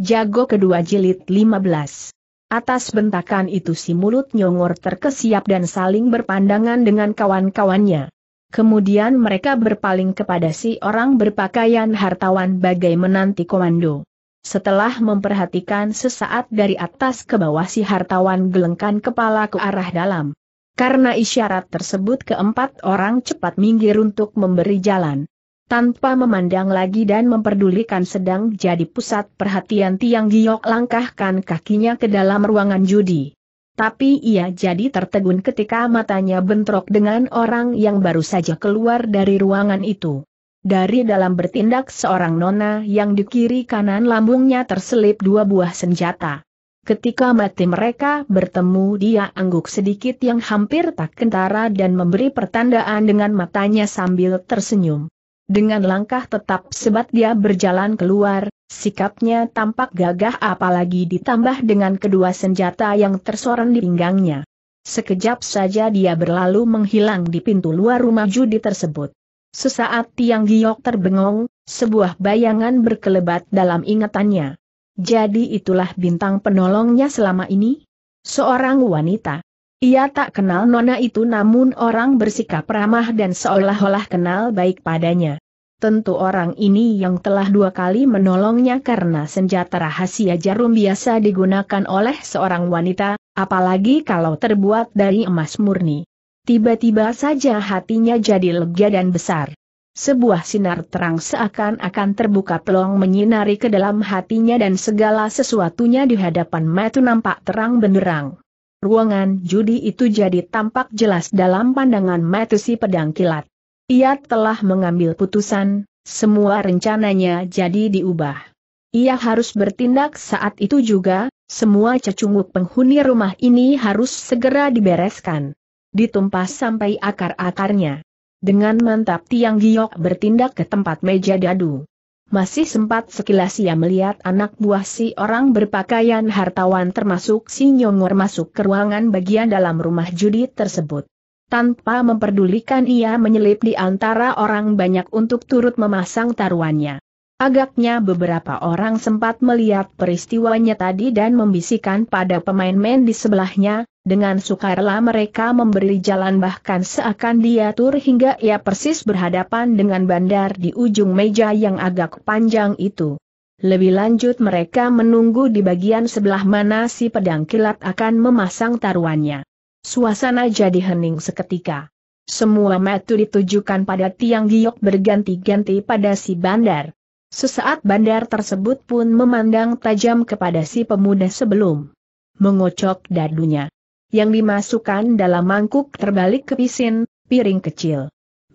Jago kedua jilid 15. Atas bentakan itu si mulut nyongor terkesiap dan saling berpandangan dengan kawan-kawannya. Kemudian mereka berpaling kepada si orang berpakaian hartawan bagai menanti komando. Setelah memperhatikan sesaat dari atas ke bawah si hartawan gelengkan kepala ke arah dalam. Karena isyarat tersebut keempat orang cepat minggir untuk memberi jalan tanpa memandang lagi dan memperdulikan sedang jadi pusat perhatian Tiang Giok langkahkan kakinya ke dalam ruangan judi. Tapi ia jadi tertegun ketika matanya bentrok dengan orang yang baru saja keluar dari ruangan itu. Dari dalam bertindak seorang nona yang di kiri kanan lambungnya terselip dua buah senjata. Ketika mati mereka bertemu dia angguk sedikit yang hampir tak kentara dan memberi pertandaan dengan matanya sambil tersenyum. Dengan langkah tetap sebat dia berjalan keluar, sikapnya tampak gagah apalagi ditambah dengan kedua senjata yang tersorong di pinggangnya. Sekejap saja dia berlalu menghilang di pintu luar rumah judi tersebut. Sesaat Tiang Giok terbengong, sebuah bayangan berkelebat dalam ingatannya. Jadi itulah bintang penolongnya selama ini? Seorang wanita. Ia tak kenal nona itu namun orang bersikap ramah dan seolah-olah kenal baik padanya. Tentu orang ini yang telah dua kali menolongnya karena senjata rahasia jarum biasa digunakan oleh seorang wanita, apalagi kalau terbuat dari emas murni. Tiba-tiba saja hatinya jadi lega dan besar. Sebuah sinar terang seakan-akan terbuka peluang menyinari ke dalam hatinya dan segala sesuatunya di hadapan Metu nampak terang benderang. Ruangan judi itu jadi tampak jelas dalam pandangan Metu si pedang kilat. Ia telah mengambil putusan, semua rencananya jadi diubah. Ia harus bertindak saat itu juga, semua cecunguk penghuni rumah ini harus segera dibereskan. Ditumpas sampai akar-akarnya. Dengan mantap Tiang Giok bertindak ke tempat meja dadu. Masih sempat sekilas ia melihat anak buah si orang berpakaian hartawan termasuk si Nyongor masuk ke ruangan bagian dalam rumah judi tersebut. Tanpa memperdulikan ia menyelip di antara orang banyak untuk turut memasang taruhannya. Agaknya beberapa orang sempat melihat peristiwanya tadi dan membisikkan pada pemain-main di sebelahnya, dengan sukarela mereka memberi jalan bahkan seakan diatur hingga ia persis berhadapan dengan bandar di ujung meja yang agak panjang itu. Lebih lanjut mereka menunggu di bagian sebelah mana si pedang kilat akan memasang taruhannya. Suasana jadi hening seketika. Semua metu ditujukan pada tiang giok berganti-ganti pada si bandar. Sesaat bandar tersebut pun memandang tajam kepada si pemuda sebelum mengocok dadunya. Yang dimasukkan dalam mangkuk terbalik ke pisin, piring kecil.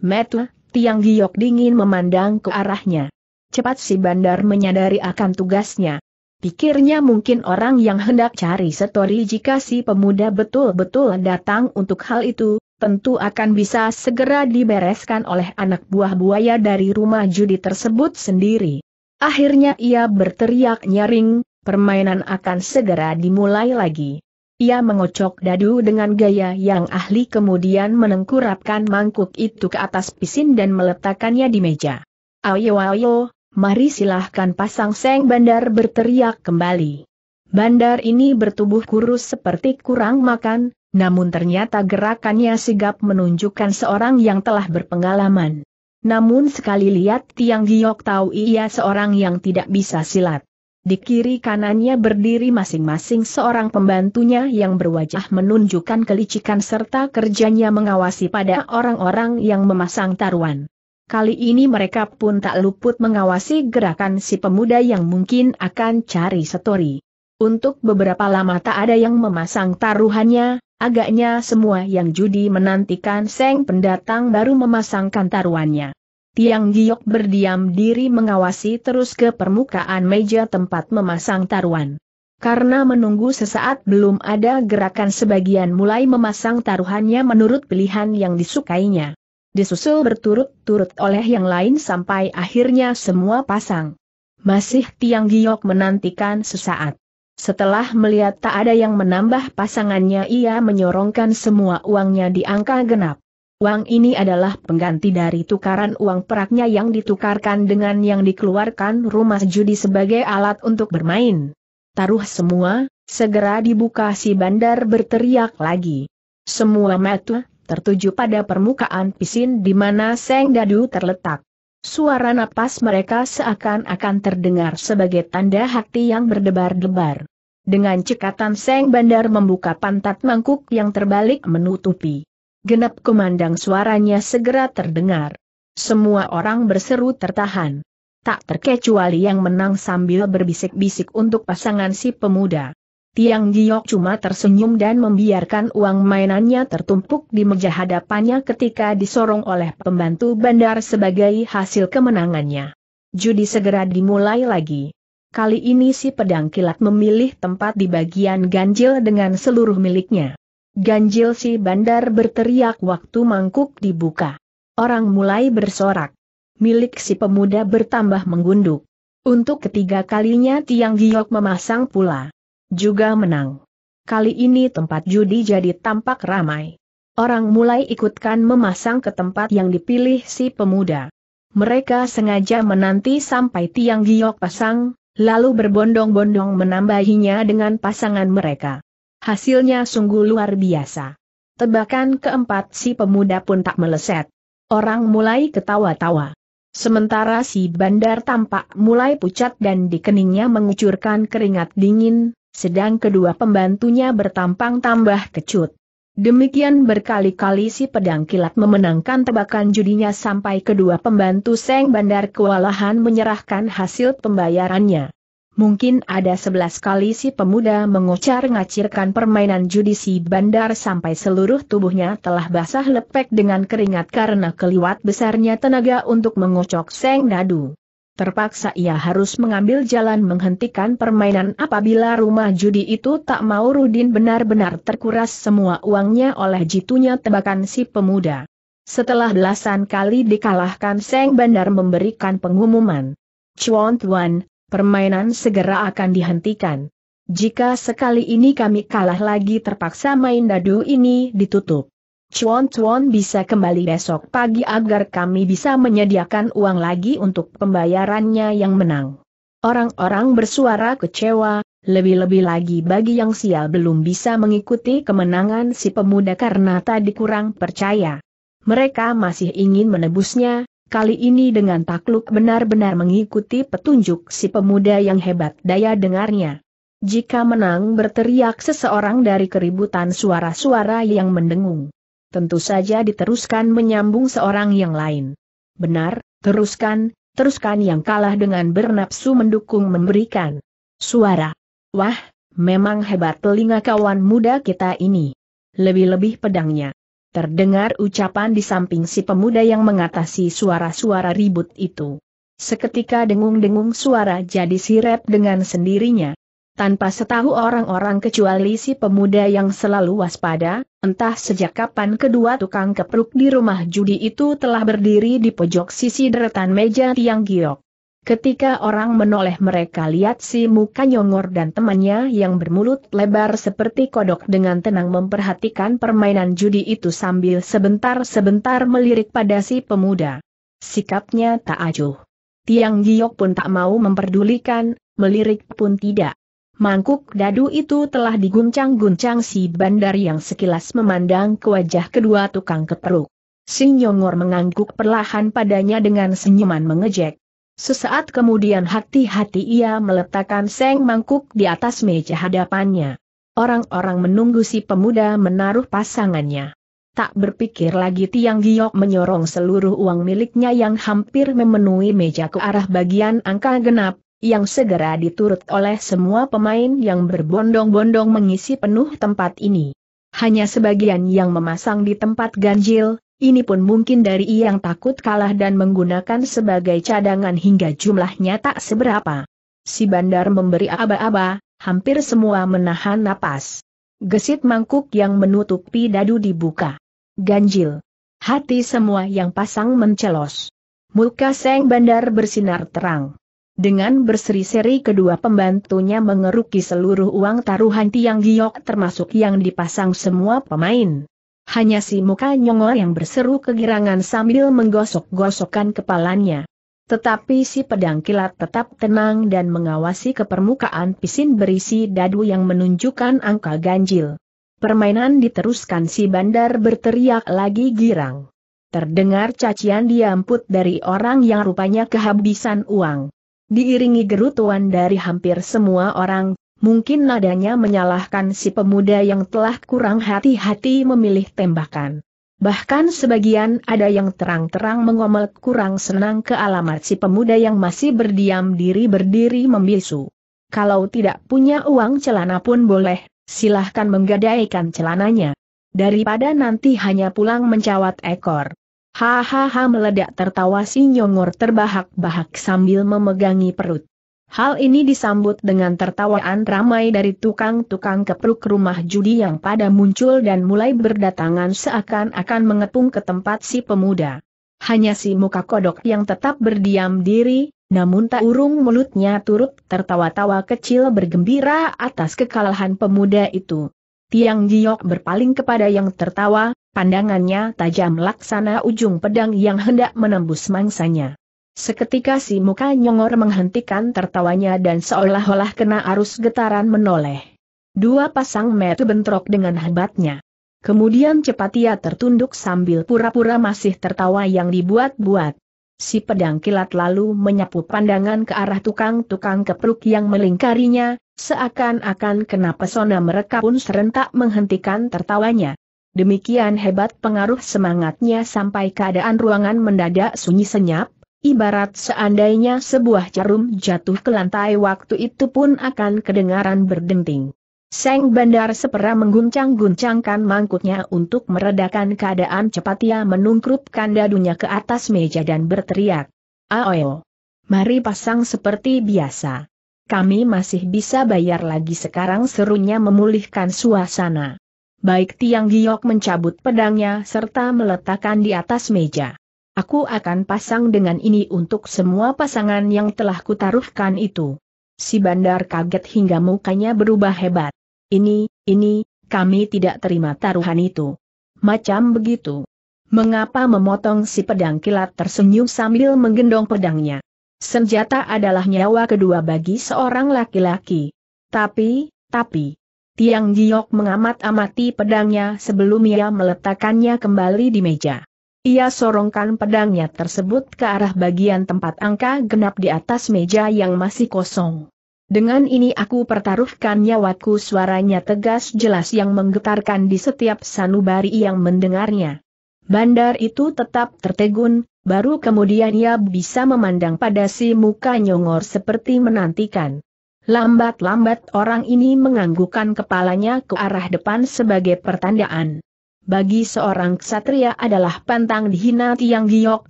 Metu, tiang giok dingin memandang ke arahnya. Cepat si bandar menyadari akan tugasnya. Pikirnya mungkin orang yang hendak cari setori jika si pemuda betul-betul datang untuk hal itu, tentu akan bisa segera dibereskan oleh anak buah buaya dari rumah judi tersebut sendiri. Akhirnya ia berteriak nyaring, permainan akan segera dimulai lagi. Ia mengocok dadu dengan gaya yang ahli kemudian menengkurapkan mangkuk itu ke atas pisin dan meletakkannya di meja. Ayo ayo, mari silahkan pasang seng bandar berteriak kembali. Bandar ini bertubuh kurus seperti kurang makan, namun ternyata gerakannya sigap menunjukkan seorang yang telah berpengalaman. Namun sekali lihat Tiang Giok tahu ia seorang yang tidak bisa silat. Di kiri kanannya berdiri masing-masing seorang pembantunya yang berwajah menunjukkan kelicikan serta kerjanya mengawasi pada orang-orang yang memasang taruhan. Kali ini mereka pun tak luput mengawasi gerakan si pemuda yang mungkin akan cari setori. Untuk beberapa lama tak ada yang memasang taruhannya, agaknya semua yang judi menantikan Seng pendatang baru memasangkan taruhannya. Tiang Giok berdiam diri mengawasi terus ke permukaan meja tempat memasang taruhan. Karena menunggu sesaat belum ada gerakan sebagian mulai memasang taruhannya menurut pilihan yang disukainya disusul berturut-turut oleh yang lain sampai akhirnya semua pasang. Masih Tiang Giok menantikan sesaat. Setelah melihat tak ada yang menambah pasangannya ia menyorongkan semua uangnya di angka genap. Uang ini adalah pengganti dari tukaran uang peraknya yang ditukarkan dengan yang dikeluarkan rumah judi sebagai alat untuk bermain. Taruh semua, segera dibuka si bandar berteriak lagi. Semua metu tertuju pada permukaan pisin di mana Seng Dadu terletak. Suara napas mereka seakan-akan terdengar sebagai tanda hati yang berdebar-debar. Dengan cekatan Seng Bandar membuka pantat mangkuk yang terbalik menutupi. Genap kumandang suaranya segera terdengar. Semua orang berseru tertahan. Tak terkecuali yang menang sambil berbisik-bisik untuk pasangan si pemuda. Tiang Giok cuma tersenyum dan membiarkan uang mainannya tertumpuk di meja hadapannya ketika disorong oleh pembantu bandar sebagai hasil kemenangannya. Judi segera dimulai lagi. Kali ini si pedang kilat memilih tempat di bagian ganjil dengan seluruh miliknya. Ganjil si bandar berteriak waktu mangkuk dibuka. Orang mulai bersorak. Milik si pemuda bertambah menggunduk. Untuk ketiga kalinya Tiang Giok memasang pula juga menang. Kali ini tempat judi jadi tampak ramai. Orang mulai ikutkan memasang ke tempat yang dipilih si pemuda. Mereka sengaja menanti sampai tiang giok pasang, lalu berbondong-bondong menambahinya dengan pasangan mereka. Hasilnya sungguh luar biasa. Tebakan keempat si pemuda pun tak meleset. Orang mulai ketawa-tawa. Sementara si bandar tampak mulai pucat dan di keningnya mengucurkan keringat dingin, sedang kedua pembantunya bertampang tambah kecut. Demikian berkali-kali si pedang kilat memenangkan tebakan judinya sampai kedua pembantu Seng Bandar kewalahan menyerahkan hasil pembayarannya. Mungkin ada sebelas kali si pemuda mengucar ngacirkan permainan judi si Bandar sampai seluruh tubuhnya telah basah lepek dengan keringat karena keliwat besarnya tenaga untuk mengocok Seng Dadu. Terpaksa ia harus mengambil jalan menghentikan permainan apabila rumah judi itu tak mau Rudin benar-benar terkuras semua uangnya oleh jitunya tebakan si pemuda. Setelah belasan kali dikalahkan Seng Bandar memberikan pengumuman. Chuan Tuan, permainan segera akan dihentikan. Jika sekali ini kami kalah lagi terpaksa main dadu ini ditutup. Chuan Chuan bisa kembali besok pagi agar kami bisa menyediakan uang lagi untuk pembayarannya yang menang. Orang-orang bersuara kecewa, lebih-lebih lagi bagi yang sial belum bisa mengikuti kemenangan si pemuda karena tadi kurang percaya. Mereka masih ingin menebusnya, kali ini dengan takluk benar-benar mengikuti petunjuk si pemuda yang hebat daya dengarnya. Jika menang berteriak seseorang dari keributan suara-suara yang mendengung tentu saja diteruskan menyambung seorang yang lain. Benar, teruskan, teruskan yang kalah dengan bernapsu mendukung memberikan suara. Wah, memang hebat telinga kawan muda kita ini. Lebih-lebih pedangnya. Terdengar ucapan di samping si pemuda yang mengatasi suara-suara ribut itu. Seketika dengung-dengung suara jadi sirep dengan sendirinya tanpa setahu orang-orang kecuali si pemuda yang selalu waspada, entah sejak kapan kedua tukang kepruk di rumah judi itu telah berdiri di pojok sisi deretan meja tiang giok. Ketika orang menoleh mereka lihat si muka nyongor dan temannya yang bermulut lebar seperti kodok dengan tenang memperhatikan permainan judi itu sambil sebentar-sebentar melirik pada si pemuda. Sikapnya tak acuh. Tiang Giok pun tak mau memperdulikan, melirik pun tidak. Mangkuk dadu itu telah diguncang-guncang si bandar yang sekilas memandang ke wajah kedua tukang keperuk. Sing Yongor mengangguk perlahan padanya dengan senyuman mengejek. Sesaat kemudian hati-hati ia meletakkan seng mangkuk di atas meja hadapannya. Orang-orang menunggu si pemuda menaruh pasangannya. Tak berpikir lagi Tiang Giok menyorong seluruh uang miliknya yang hampir memenuhi meja ke arah bagian angka genap, yang segera diturut oleh semua pemain yang berbondong-bondong mengisi penuh tempat ini. Hanya sebagian yang memasang di tempat ganjil, ini pun mungkin dari yang takut kalah dan menggunakan sebagai cadangan hingga jumlahnya tak seberapa. Si bandar memberi aba-aba, hampir semua menahan napas. Gesit mangkuk yang menutupi dadu dibuka. Ganjil. Hati semua yang pasang mencelos. Muka Seng Bandar bersinar terang. Dengan berseri-seri kedua pembantunya mengeruki seluruh uang taruhan Tiang Giok termasuk yang dipasang semua pemain. Hanya si muka nyongol yang berseru kegirangan sambil menggosok-gosokkan kepalanya. Tetapi si pedang kilat tetap tenang dan mengawasi ke permukaan pisin berisi dadu yang menunjukkan angka ganjil. Permainan diteruskan si bandar berteriak lagi girang. Terdengar cacian diamput dari orang yang rupanya kehabisan uang diiringi gerutuan dari hampir semua orang, mungkin nadanya menyalahkan si pemuda yang telah kurang hati-hati memilih tembakan. Bahkan sebagian ada yang terang-terang mengomel kurang senang ke alamat si pemuda yang masih berdiam diri berdiri membisu. Kalau tidak punya uang celana pun boleh, silahkan menggadaikan celananya. Daripada nanti hanya pulang mencawat ekor. Hahaha meledak tertawa si Nyongor terbahak-bahak sambil memegangi perut. Hal ini disambut dengan tertawaan ramai dari tukang-tukang kepruk rumah judi yang pada muncul dan mulai berdatangan seakan-akan mengepung ke tempat si pemuda. Hanya si muka kodok yang tetap berdiam diri, namun tak urung mulutnya turut tertawa-tawa kecil bergembira atas kekalahan pemuda itu. Tiang Giok berpaling kepada yang tertawa, Pandangannya tajam laksana ujung pedang yang hendak menembus mangsanya. Seketika si muka nyongor menghentikan tertawanya dan seolah-olah kena arus getaran menoleh. Dua pasang mata bentrok dengan hebatnya. Kemudian cepat ia tertunduk sambil pura-pura masih tertawa yang dibuat-buat. Si pedang kilat lalu menyapu pandangan ke arah tukang-tukang kepruk yang melingkarinya, seakan-akan kena pesona mereka pun serentak menghentikan tertawanya. Demikian hebat pengaruh semangatnya sampai keadaan ruangan mendadak sunyi senyap, ibarat seandainya sebuah jarum jatuh ke lantai waktu itu pun akan kedengaran berdenting. Seng Bandar Sepera mengguncang-guncangkan mangkuknya untuk meredakan keadaan cepat ia menungkrupkan dadunya ke atas meja dan berteriak. Aoyo! Mari pasang seperti biasa. Kami masih bisa bayar lagi sekarang serunya memulihkan suasana. Baik Tiang Giok mencabut pedangnya serta meletakkan di atas meja. Aku akan pasang dengan ini untuk semua pasangan yang telah kutaruhkan itu. Si bandar kaget hingga mukanya berubah hebat. Ini, ini, kami tidak terima taruhan itu. Macam begitu. Mengapa memotong si pedang kilat tersenyum sambil menggendong pedangnya? Senjata adalah nyawa kedua bagi seorang laki-laki. Tapi, tapi, Tiang Giok mengamat-amati pedangnya sebelum ia meletakkannya kembali di meja. Ia sorongkan pedangnya tersebut ke arah bagian tempat angka genap di atas meja yang masih kosong. Dengan ini aku pertaruhkan nyawaku suaranya tegas jelas yang menggetarkan di setiap sanubari yang mendengarnya. Bandar itu tetap tertegun, baru kemudian ia bisa memandang pada si muka nyongor seperti menantikan. Lambat-lambat orang ini menganggukkan kepalanya ke arah depan sebagai pertandaan. Bagi seorang ksatria adalah pantang dihina Tiang Giok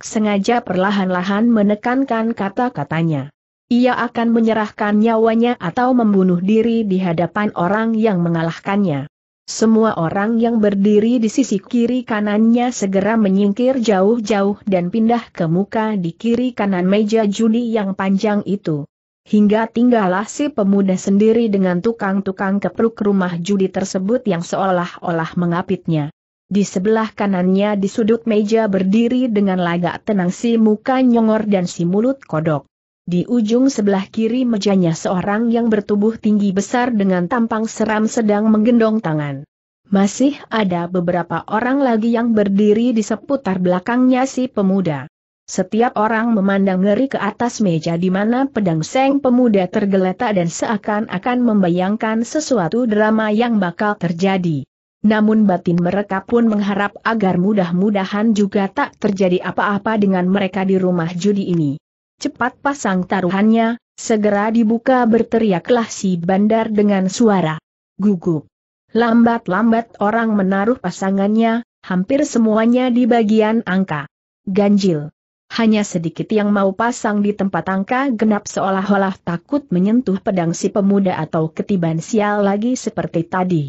sengaja perlahan-lahan menekankan kata-katanya. Ia akan menyerahkan nyawanya atau membunuh diri di hadapan orang yang mengalahkannya. Semua orang yang berdiri di sisi kiri kanannya segera menyingkir jauh-jauh dan pindah ke muka di kiri kanan meja judi yang panjang itu hingga tinggallah si pemuda sendiri dengan tukang-tukang kepruk rumah judi tersebut yang seolah-olah mengapitnya. Di sebelah kanannya di sudut meja berdiri dengan lagak tenang si muka nyongor dan si mulut kodok. Di ujung sebelah kiri mejanya seorang yang bertubuh tinggi besar dengan tampang seram sedang menggendong tangan. Masih ada beberapa orang lagi yang berdiri di seputar belakangnya si pemuda. Setiap orang memandang ngeri ke atas meja di mana pedang seng pemuda tergeletak dan seakan-akan membayangkan sesuatu drama yang bakal terjadi. Namun batin mereka pun mengharap agar mudah-mudahan juga tak terjadi apa-apa dengan mereka di rumah judi ini. Cepat pasang taruhannya, segera dibuka berteriaklah si bandar dengan suara gugup. Lambat-lambat orang menaruh pasangannya, hampir semuanya di bagian angka. Ganjil. Hanya sedikit yang mau pasang di tempat angka genap seolah-olah takut menyentuh pedang si pemuda atau ketiban sial lagi seperti tadi.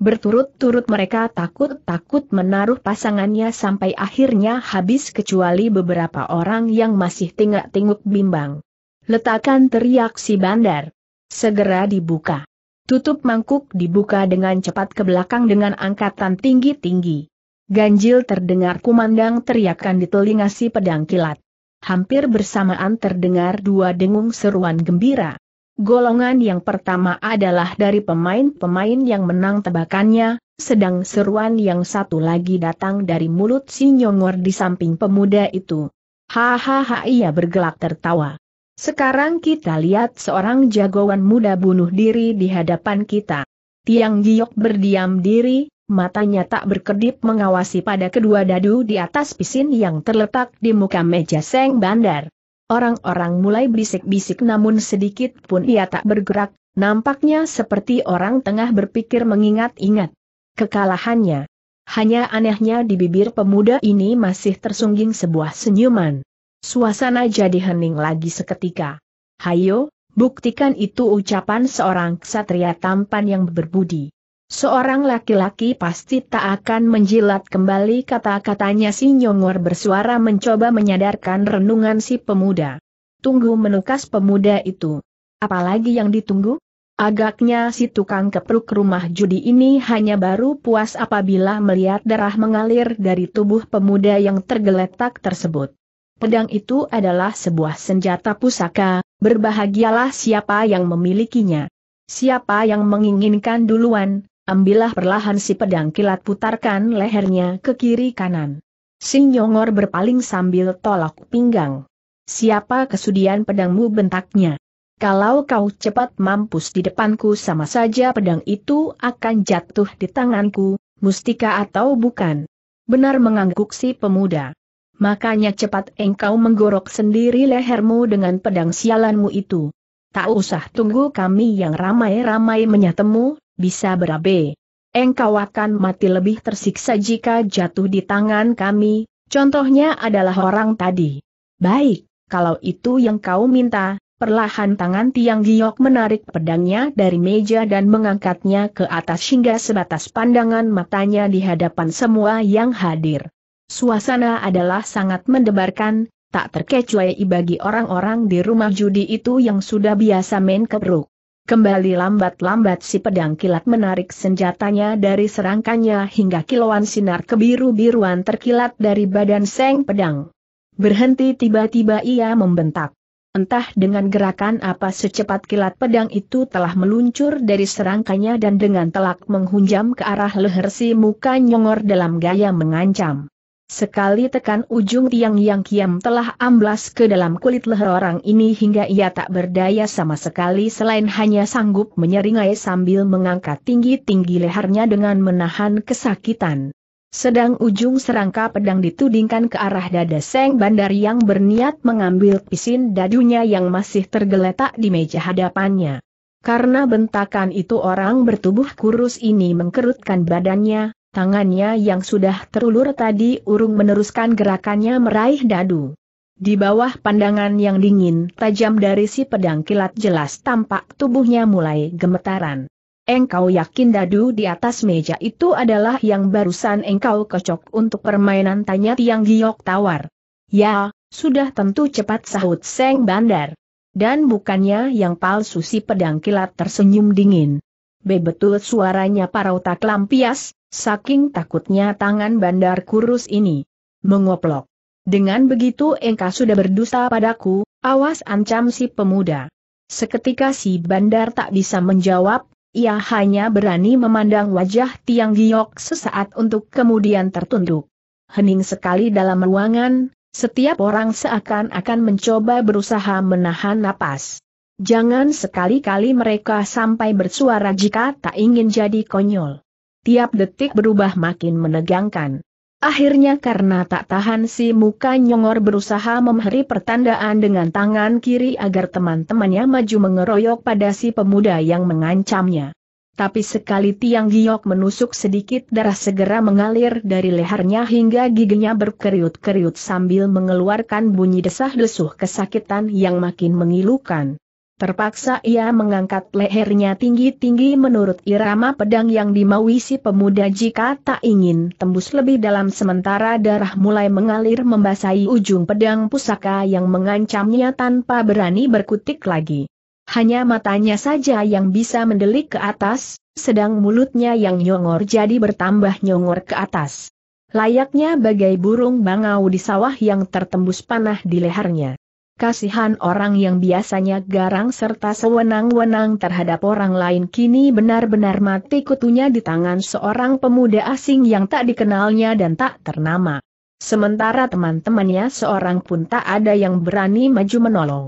Berturut-turut mereka takut-takut menaruh pasangannya sampai akhirnya habis kecuali beberapa orang yang masih tingak-tinguk bimbang. Letakkan teriak si bandar. Segera dibuka. Tutup mangkuk dibuka dengan cepat ke belakang dengan angkatan tinggi-tinggi. Ganjil terdengar kumandang teriakan di telinga si pedang kilat. Hampir bersamaan terdengar dua dengung seruan gembira. Golongan yang pertama adalah dari pemain-pemain yang menang tebakannya, sedang seruan yang satu lagi datang dari mulut si nyongor di samping pemuda itu. Hahaha ia bergelak tertawa. Sekarang kita lihat seorang jagoan muda bunuh diri di hadapan kita. Tiang Giok berdiam diri, matanya tak berkedip mengawasi pada kedua dadu di atas pisin yang terletak di muka meja seng bandar. Orang-orang mulai bisik-bisik namun sedikit pun ia tak bergerak, nampaknya seperti orang tengah berpikir mengingat-ingat kekalahannya. Hanya anehnya di bibir pemuda ini masih tersungging sebuah senyuman. Suasana jadi hening lagi seketika. Hayo, buktikan itu ucapan seorang ksatria tampan yang berbudi. Seorang laki-laki pasti tak akan menjilat kembali kata-katanya si Nyongor bersuara mencoba menyadarkan renungan si pemuda. Tunggu menukas pemuda itu. Apalagi yang ditunggu? Agaknya si tukang kepruk rumah judi ini hanya baru puas apabila melihat darah mengalir dari tubuh pemuda yang tergeletak tersebut. Pedang itu adalah sebuah senjata pusaka, berbahagialah siapa yang memilikinya. Siapa yang menginginkan duluan, Ambillah perlahan si pedang kilat putarkan lehernya ke kiri kanan. Sing Yongor berpaling sambil tolak pinggang. Siapa kesudian pedangmu bentaknya? Kalau kau cepat mampus di depanku sama saja pedang itu akan jatuh di tanganku, mustika atau bukan. Benar mengangguk si pemuda. Makanya cepat engkau menggorok sendiri lehermu dengan pedang sialanmu itu. Tak usah tunggu kami yang ramai-ramai menyatemu, bisa berabe. Engkau akan mati lebih tersiksa jika jatuh di tangan kami, contohnya adalah orang tadi. Baik, kalau itu yang kau minta, perlahan tangan Tiang Giok menarik pedangnya dari meja dan mengangkatnya ke atas hingga sebatas pandangan matanya di hadapan semua yang hadir. Suasana adalah sangat mendebarkan, tak terkecuali bagi orang-orang di rumah judi itu yang sudah biasa main kepruk. Kembali lambat-lambat si pedang kilat menarik senjatanya dari serangkanya hingga kilauan sinar kebiru-biruan terkilat dari badan seng pedang. Berhenti tiba-tiba ia membentak. Entah dengan gerakan apa secepat kilat pedang itu telah meluncur dari serangkanya dan dengan telak menghunjam ke arah leher si muka nyongor dalam gaya mengancam. Sekali tekan ujung tiang yang kiam telah amblas ke dalam kulit leher orang ini hingga ia tak berdaya sama sekali selain hanya sanggup menyeringai sambil mengangkat tinggi-tinggi lehernya dengan menahan kesakitan. Sedang ujung serangka pedang ditudingkan ke arah dada Seng Bandar yang berniat mengambil pisin dadunya yang masih tergeletak di meja hadapannya. Karena bentakan itu orang bertubuh kurus ini mengkerutkan badannya, tangannya yang sudah terulur tadi urung meneruskan gerakannya meraih dadu. Di bawah pandangan yang dingin tajam dari si pedang kilat jelas tampak tubuhnya mulai gemetaran. Engkau yakin dadu di atas meja itu adalah yang barusan engkau kocok untuk permainan tanya tiang giok tawar. Ya, sudah tentu cepat sahut Seng Bandar. Dan bukannya yang palsu si pedang kilat tersenyum dingin betul suaranya otak Lampias, saking takutnya tangan bandar kurus ini. Mengoplok. Dengan begitu engkau sudah berdusta padaku, awas ancam si pemuda. Seketika si bandar tak bisa menjawab, ia hanya berani memandang wajah Tiang Giok sesaat untuk kemudian tertunduk. Hening sekali dalam ruangan, setiap orang seakan-akan mencoba berusaha menahan napas. Jangan sekali-kali mereka sampai bersuara jika tak ingin jadi konyol. Tiap detik berubah makin menegangkan. Akhirnya karena tak tahan si muka nyongor berusaha memheri pertandaan dengan tangan kiri agar teman-temannya maju mengeroyok pada si pemuda yang mengancamnya. Tapi sekali tiang giok menusuk sedikit darah segera mengalir dari lehernya hingga giginya berkeriut-keriut sambil mengeluarkan bunyi desah-desuh kesakitan yang makin mengilukan. Terpaksa ia mengangkat lehernya tinggi-tinggi menurut irama pedang yang dimaui si pemuda jika tak ingin tembus lebih dalam sementara darah mulai mengalir membasahi ujung pedang pusaka yang mengancamnya tanpa berani berkutik lagi. Hanya matanya saja yang bisa mendelik ke atas, sedang mulutnya yang nyongor jadi bertambah nyongor ke atas. Layaknya bagai burung bangau di sawah yang tertembus panah di lehernya kasihan orang yang biasanya garang serta sewenang-wenang terhadap orang lain kini benar-benar mati kutunya di tangan seorang pemuda asing yang tak dikenalnya dan tak ternama. Sementara teman-temannya seorang pun tak ada yang berani maju menolong.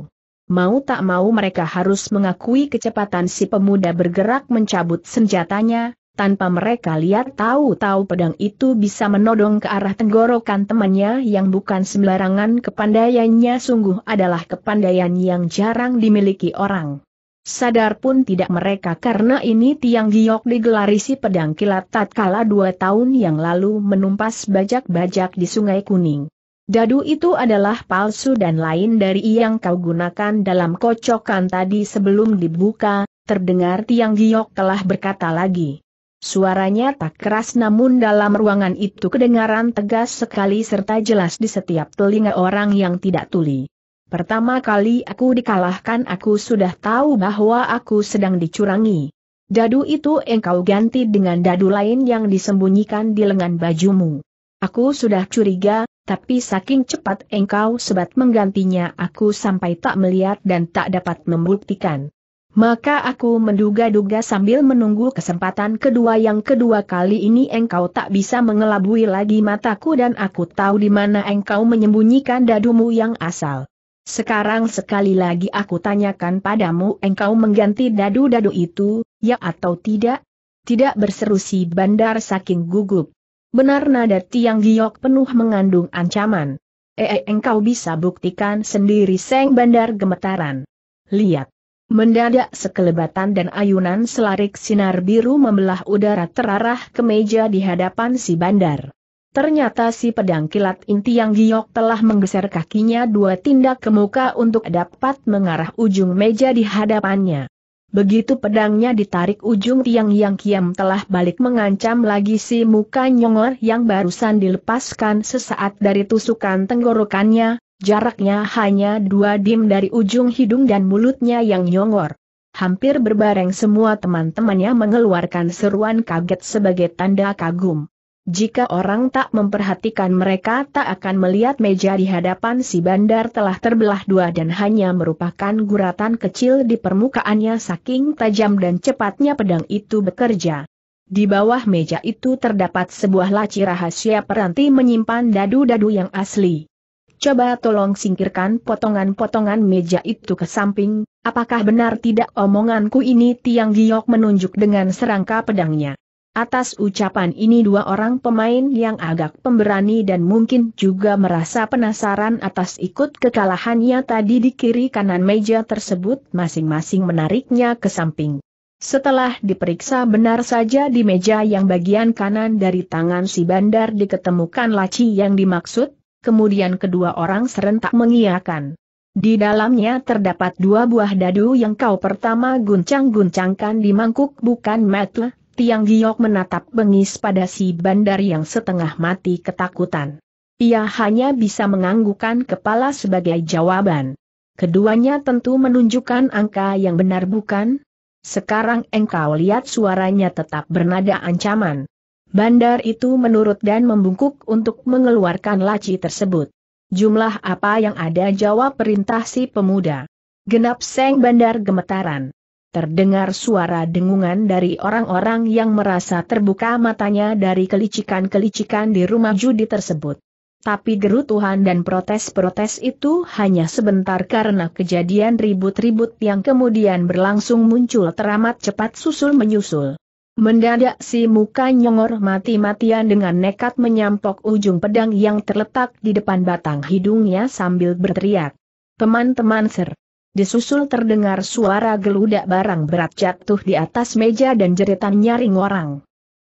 Mau tak mau mereka harus mengakui kecepatan si pemuda bergerak mencabut senjatanya, tanpa mereka lihat tahu-tahu pedang itu bisa menodong ke arah tenggorokan temannya yang bukan sembarangan kepandaiannya sungguh adalah kepandaian yang jarang dimiliki orang. Sadar pun tidak mereka karena ini Tiang Giok digelarisi pedang kilat tatkala dua tahun yang lalu menumpas bajak-bajak di Sungai Kuning. Dadu itu adalah palsu dan lain dari yang kau gunakan dalam kocokan tadi sebelum dibuka, terdengar Tiang Giok telah berkata lagi. Suaranya tak keras namun dalam ruangan itu kedengaran tegas sekali serta jelas di setiap telinga orang yang tidak tuli. Pertama kali aku dikalahkan aku sudah tahu bahwa aku sedang dicurangi. Dadu itu engkau ganti dengan dadu lain yang disembunyikan di lengan bajumu. Aku sudah curiga, tapi saking cepat engkau sebat menggantinya aku sampai tak melihat dan tak dapat membuktikan. Maka aku menduga-duga sambil menunggu kesempatan kedua yang kedua kali ini engkau tak bisa mengelabui lagi mataku dan aku tahu di mana engkau menyembunyikan dadumu yang asal. Sekarang sekali lagi aku tanyakan padamu engkau mengganti dadu-dadu itu, ya atau tidak? Tidak berseru si bandar saking gugup. Benar nada tiang giok penuh mengandung ancaman. Eh -e, engkau bisa buktikan sendiri seng bandar gemetaran. Lihat. Mendadak sekelebatan dan ayunan selarik sinar biru membelah udara terarah ke meja di hadapan si bandar. Ternyata si pedang kilat inti yang giok telah menggeser kakinya dua tindak ke muka untuk dapat mengarah ujung meja di hadapannya. Begitu pedangnya ditarik ujung tiang yang kiam telah balik mengancam lagi si muka nyongor yang barusan dilepaskan sesaat dari tusukan tenggorokannya, Jaraknya hanya dua dim dari ujung hidung dan mulutnya yang nyongor. Hampir berbareng semua teman-temannya mengeluarkan seruan kaget sebagai tanda kagum. Jika orang tak memperhatikan mereka tak akan melihat meja di hadapan si bandar telah terbelah dua dan hanya merupakan guratan kecil di permukaannya saking tajam dan cepatnya pedang itu bekerja. Di bawah meja itu terdapat sebuah laci rahasia peranti menyimpan dadu-dadu yang asli. Coba tolong singkirkan potongan-potongan meja itu ke samping, apakah benar tidak omonganku ini Tiang Giok menunjuk dengan serangka pedangnya. Atas ucapan ini dua orang pemain yang agak pemberani dan mungkin juga merasa penasaran atas ikut kekalahannya tadi di kiri kanan meja tersebut masing-masing menariknya ke samping. Setelah diperiksa benar saja di meja yang bagian kanan dari tangan si bandar diketemukan laci yang dimaksud, kemudian kedua orang serentak mengiakan. Di dalamnya terdapat dua buah dadu yang kau pertama guncang-guncangkan di mangkuk bukan metu, tiang giok menatap bengis pada si bandar yang setengah mati ketakutan. Ia hanya bisa menganggukan kepala sebagai jawaban. Keduanya tentu menunjukkan angka yang benar bukan? Sekarang engkau lihat suaranya tetap bernada ancaman. Bandar itu menurut dan membungkuk untuk mengeluarkan laci tersebut. Jumlah apa yang ada jawab perintah si pemuda. Genap seng bandar gemetaran. Terdengar suara dengungan dari orang-orang yang merasa terbuka matanya dari kelicikan-kelicikan di rumah judi tersebut. Tapi gerutuhan dan protes-protes itu hanya sebentar karena kejadian ribut-ribut yang kemudian berlangsung muncul teramat cepat susul-menyusul. Mendadak si muka nyongor mati-matian dengan nekat menyampok ujung pedang yang terletak di depan batang hidungnya sambil berteriak. Teman-teman ser. Disusul terdengar suara geludak barang berat jatuh di atas meja dan jeritan nyaring orang.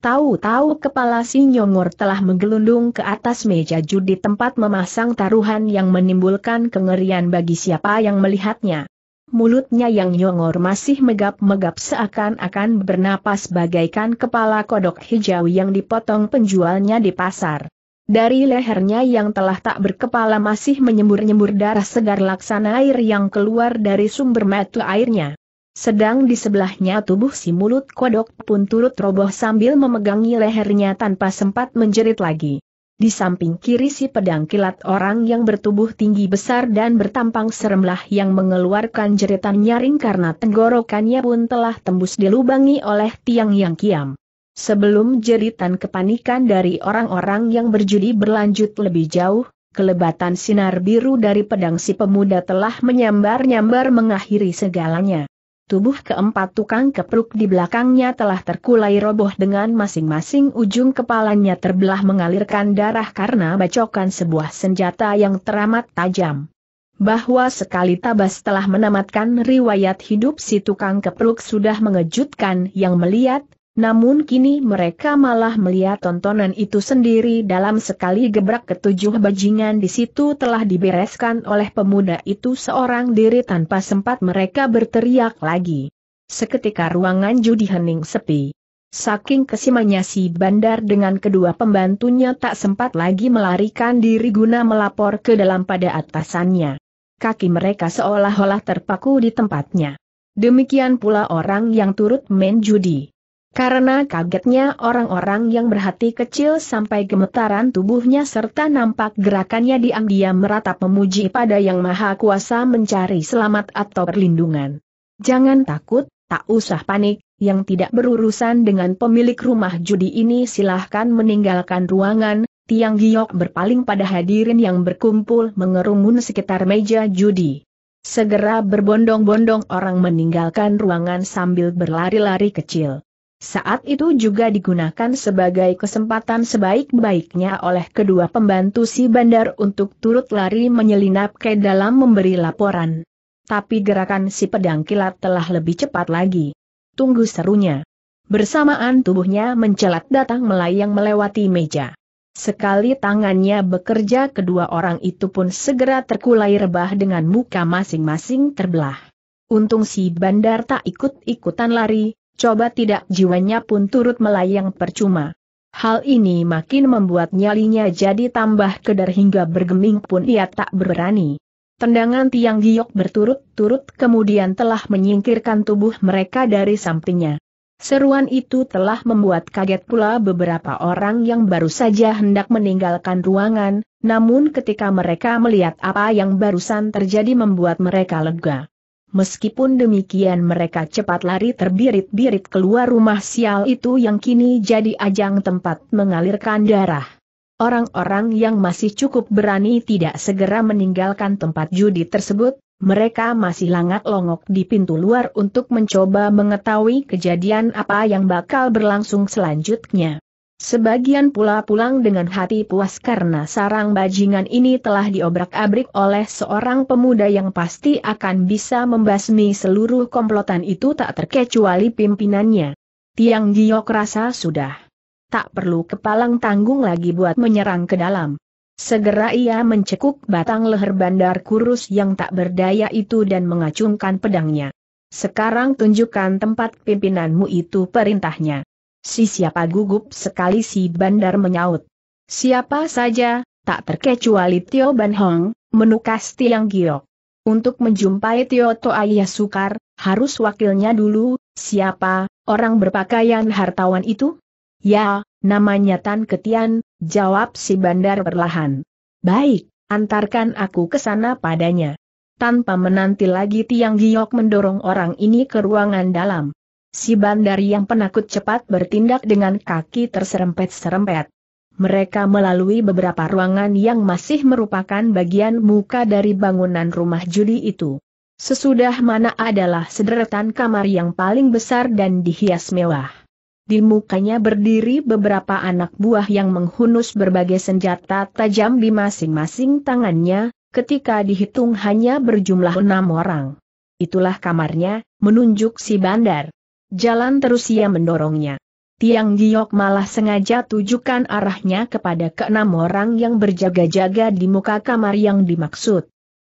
Tahu-tahu kepala si nyongor telah menggelundung ke atas meja judi tempat memasang taruhan yang menimbulkan kengerian bagi siapa yang melihatnya mulutnya yang nyongor masih megap-megap seakan-akan bernapas bagaikan kepala kodok hijau yang dipotong penjualnya di pasar. Dari lehernya yang telah tak berkepala masih menyembur-nyembur darah segar laksana air yang keluar dari sumber mata airnya. Sedang di sebelahnya tubuh si mulut kodok pun turut roboh sambil memegangi lehernya tanpa sempat menjerit lagi. Di samping kiri si pedang kilat orang yang bertubuh tinggi besar dan bertampang seremlah yang mengeluarkan jeritan nyaring karena tenggorokannya pun telah tembus dilubangi oleh tiang yang kiam. Sebelum jeritan kepanikan dari orang-orang yang berjudi berlanjut lebih jauh, kelebatan sinar biru dari pedang si pemuda telah menyambar-nyambar mengakhiri segalanya. Tubuh keempat tukang kepruk di belakangnya telah terkulai roboh dengan masing-masing ujung kepalanya terbelah mengalirkan darah karena bacokan sebuah senjata yang teramat tajam. Bahwa sekali Tabas telah menamatkan riwayat hidup si tukang kepruk sudah mengejutkan yang melihat, namun kini mereka malah melihat tontonan itu sendiri dalam sekali gebrak ketujuh bajingan di situ telah dibereskan oleh pemuda itu seorang diri tanpa sempat mereka berteriak lagi. Seketika ruangan judi hening sepi. Saking kesimanya si bandar dengan kedua pembantunya tak sempat lagi melarikan diri guna melapor ke dalam pada atasannya. Kaki mereka seolah-olah terpaku di tempatnya. Demikian pula orang yang turut main judi. Karena kagetnya orang-orang yang berhati kecil sampai gemetaran tubuhnya serta nampak gerakannya diam-diam meratap memuji pada yang maha kuasa mencari selamat atau perlindungan. Jangan takut, tak usah panik, yang tidak berurusan dengan pemilik rumah judi ini silahkan meninggalkan ruangan, Tiang Giok berpaling pada hadirin yang berkumpul mengerumun sekitar meja judi. Segera berbondong-bondong orang meninggalkan ruangan sambil berlari-lari kecil. Saat itu juga digunakan sebagai kesempatan sebaik-baiknya oleh kedua pembantu si bandar untuk turut lari menyelinap ke dalam memberi laporan. Tapi gerakan si pedang kilat telah lebih cepat lagi. Tunggu serunya. Bersamaan tubuhnya mencelat datang melayang melewati meja. Sekali tangannya bekerja kedua orang itu pun segera terkulai rebah dengan muka masing-masing terbelah. Untung si bandar tak ikut-ikutan lari, coba tidak jiwanya pun turut melayang percuma. Hal ini makin membuat nyalinya jadi tambah kedar hingga bergeming pun ia tak berani. Tendangan tiang giok berturut-turut kemudian telah menyingkirkan tubuh mereka dari sampingnya. Seruan itu telah membuat kaget pula beberapa orang yang baru saja hendak meninggalkan ruangan, namun ketika mereka melihat apa yang barusan terjadi membuat mereka lega. Meskipun demikian mereka cepat lari terbirit-birit keluar rumah sial itu yang kini jadi ajang tempat mengalirkan darah. Orang-orang yang masih cukup berani tidak segera meninggalkan tempat judi tersebut, mereka masih langat longok di pintu luar untuk mencoba mengetahui kejadian apa yang bakal berlangsung selanjutnya. Sebagian pula pulang dengan hati puas karena sarang bajingan ini telah diobrak-abrik oleh seorang pemuda yang pasti akan bisa membasmi seluruh komplotan itu tak terkecuali pimpinannya. Tiang Giok rasa sudah. Tak perlu kepalang tanggung lagi buat menyerang ke dalam. Segera ia mencekuk batang leher bandar kurus yang tak berdaya itu dan mengacungkan pedangnya. Sekarang tunjukkan tempat pimpinanmu itu perintahnya. Si siapa gugup sekali si bandar menyaut. Siapa saja, tak terkecuali Tio Ban Hong, menukas Tiang Giok. Untuk menjumpai Tio Ayah Sukar, harus wakilnya dulu, siapa, orang berpakaian hartawan itu? Ya, namanya Tan Ketian, jawab si bandar perlahan. Baik, antarkan aku ke sana padanya. Tanpa menanti lagi Tiang Giok mendorong orang ini ke ruangan dalam. Si bandar yang penakut cepat bertindak dengan kaki terserempet-serempet. Mereka melalui beberapa ruangan yang masih merupakan bagian muka dari bangunan rumah judi itu. Sesudah mana adalah sederetan kamar yang paling besar dan dihias mewah. Di mukanya berdiri beberapa anak buah yang menghunus berbagai senjata tajam di masing-masing tangannya, ketika dihitung hanya berjumlah enam orang. Itulah kamarnya, menunjuk si bandar. Jalan terus ia mendorongnya. Tiang Giok malah sengaja tujukan arahnya kepada keenam orang yang berjaga-jaga di muka kamar yang dimaksud.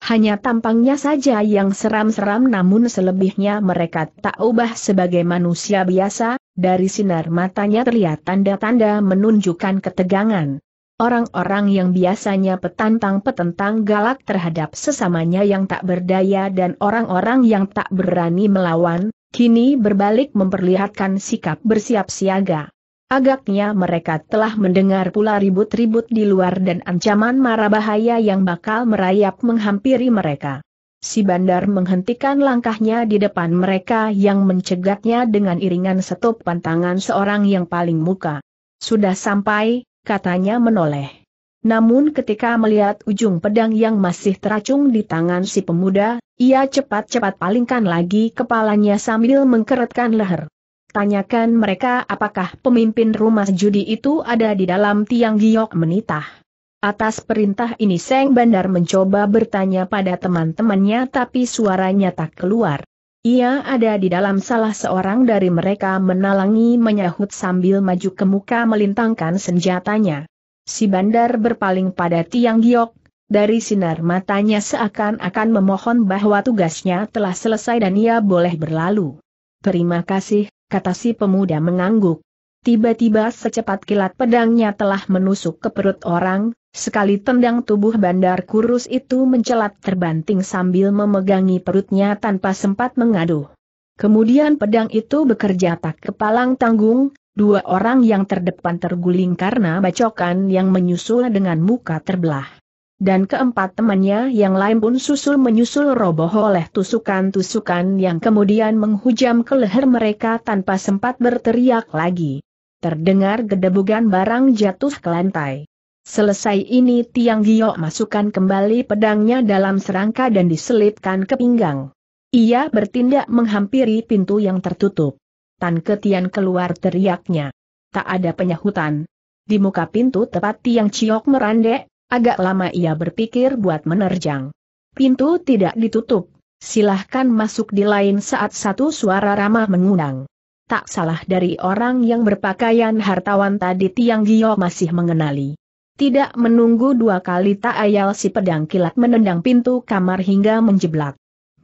Hanya tampangnya saja yang seram-seram namun selebihnya mereka tak ubah sebagai manusia biasa, dari sinar matanya terlihat tanda-tanda menunjukkan ketegangan. Orang-orang yang biasanya petantang-petentang galak terhadap sesamanya yang tak berdaya dan orang-orang yang tak berani melawan, kini berbalik memperlihatkan sikap bersiap siaga. Agaknya mereka telah mendengar pula ribut-ribut di luar dan ancaman mara bahaya yang bakal merayap menghampiri mereka. Si bandar menghentikan langkahnya di depan mereka yang mencegatnya dengan iringan setop pantangan seorang yang paling muka. Sudah sampai, katanya menoleh. Namun ketika melihat ujung pedang yang masih teracung di tangan si pemuda, ia cepat-cepat palingkan lagi kepalanya sambil mengkeretkan leher. Tanyakan mereka apakah pemimpin rumah judi itu ada di dalam tiang giok menitah. Atas perintah ini Seng Bandar mencoba bertanya pada teman-temannya tapi suaranya tak keluar. Ia ada di dalam salah seorang dari mereka menalangi menyahut sambil maju ke muka melintangkan senjatanya. Si bandar berpaling pada Tiang Giok, dari sinar matanya seakan-akan memohon bahwa tugasnya telah selesai dan ia boleh berlalu. Terima kasih, kata si pemuda mengangguk. Tiba-tiba secepat kilat pedangnya telah menusuk ke perut orang, sekali tendang tubuh bandar kurus itu mencelat terbanting sambil memegangi perutnya tanpa sempat mengaduh. Kemudian pedang itu bekerja tak kepalang tanggung, Dua orang yang terdepan terguling karena bacokan yang menyusul dengan muka terbelah. Dan keempat temannya yang lain pun susul menyusul roboh oleh tusukan-tusukan yang kemudian menghujam ke leher mereka tanpa sempat berteriak lagi. Terdengar gedebugan barang jatuh ke lantai. Selesai ini Tiang Gio masukkan kembali pedangnya dalam serangka dan diselipkan ke pinggang. Ia bertindak menghampiri pintu yang tertutup. Tan Ketian keluar teriaknya. Tak ada penyahutan. Di muka pintu tepat tiang ciok merandek, agak lama ia berpikir buat menerjang. Pintu tidak ditutup, silahkan masuk di lain saat satu suara ramah mengundang. Tak salah dari orang yang berpakaian hartawan tadi Tiang Gio masih mengenali. Tidak menunggu dua kali tak ayal si pedang kilat menendang pintu kamar hingga menjeblak.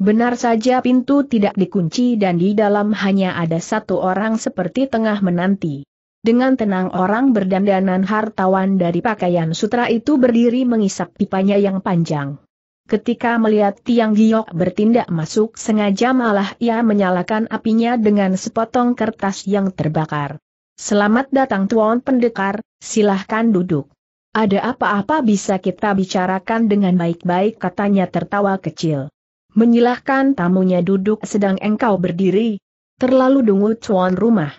Benar saja pintu tidak dikunci dan di dalam hanya ada satu orang seperti tengah menanti. Dengan tenang orang berdandanan hartawan dari pakaian sutra itu berdiri mengisap pipanya yang panjang. Ketika melihat Tiang Giok bertindak masuk sengaja malah ia menyalakan apinya dengan sepotong kertas yang terbakar. Selamat datang Tuan Pendekar, silahkan duduk. Ada apa-apa bisa kita bicarakan dengan baik-baik katanya tertawa kecil menyilahkan tamunya duduk sedang engkau berdiri. Terlalu dungu tuan rumah.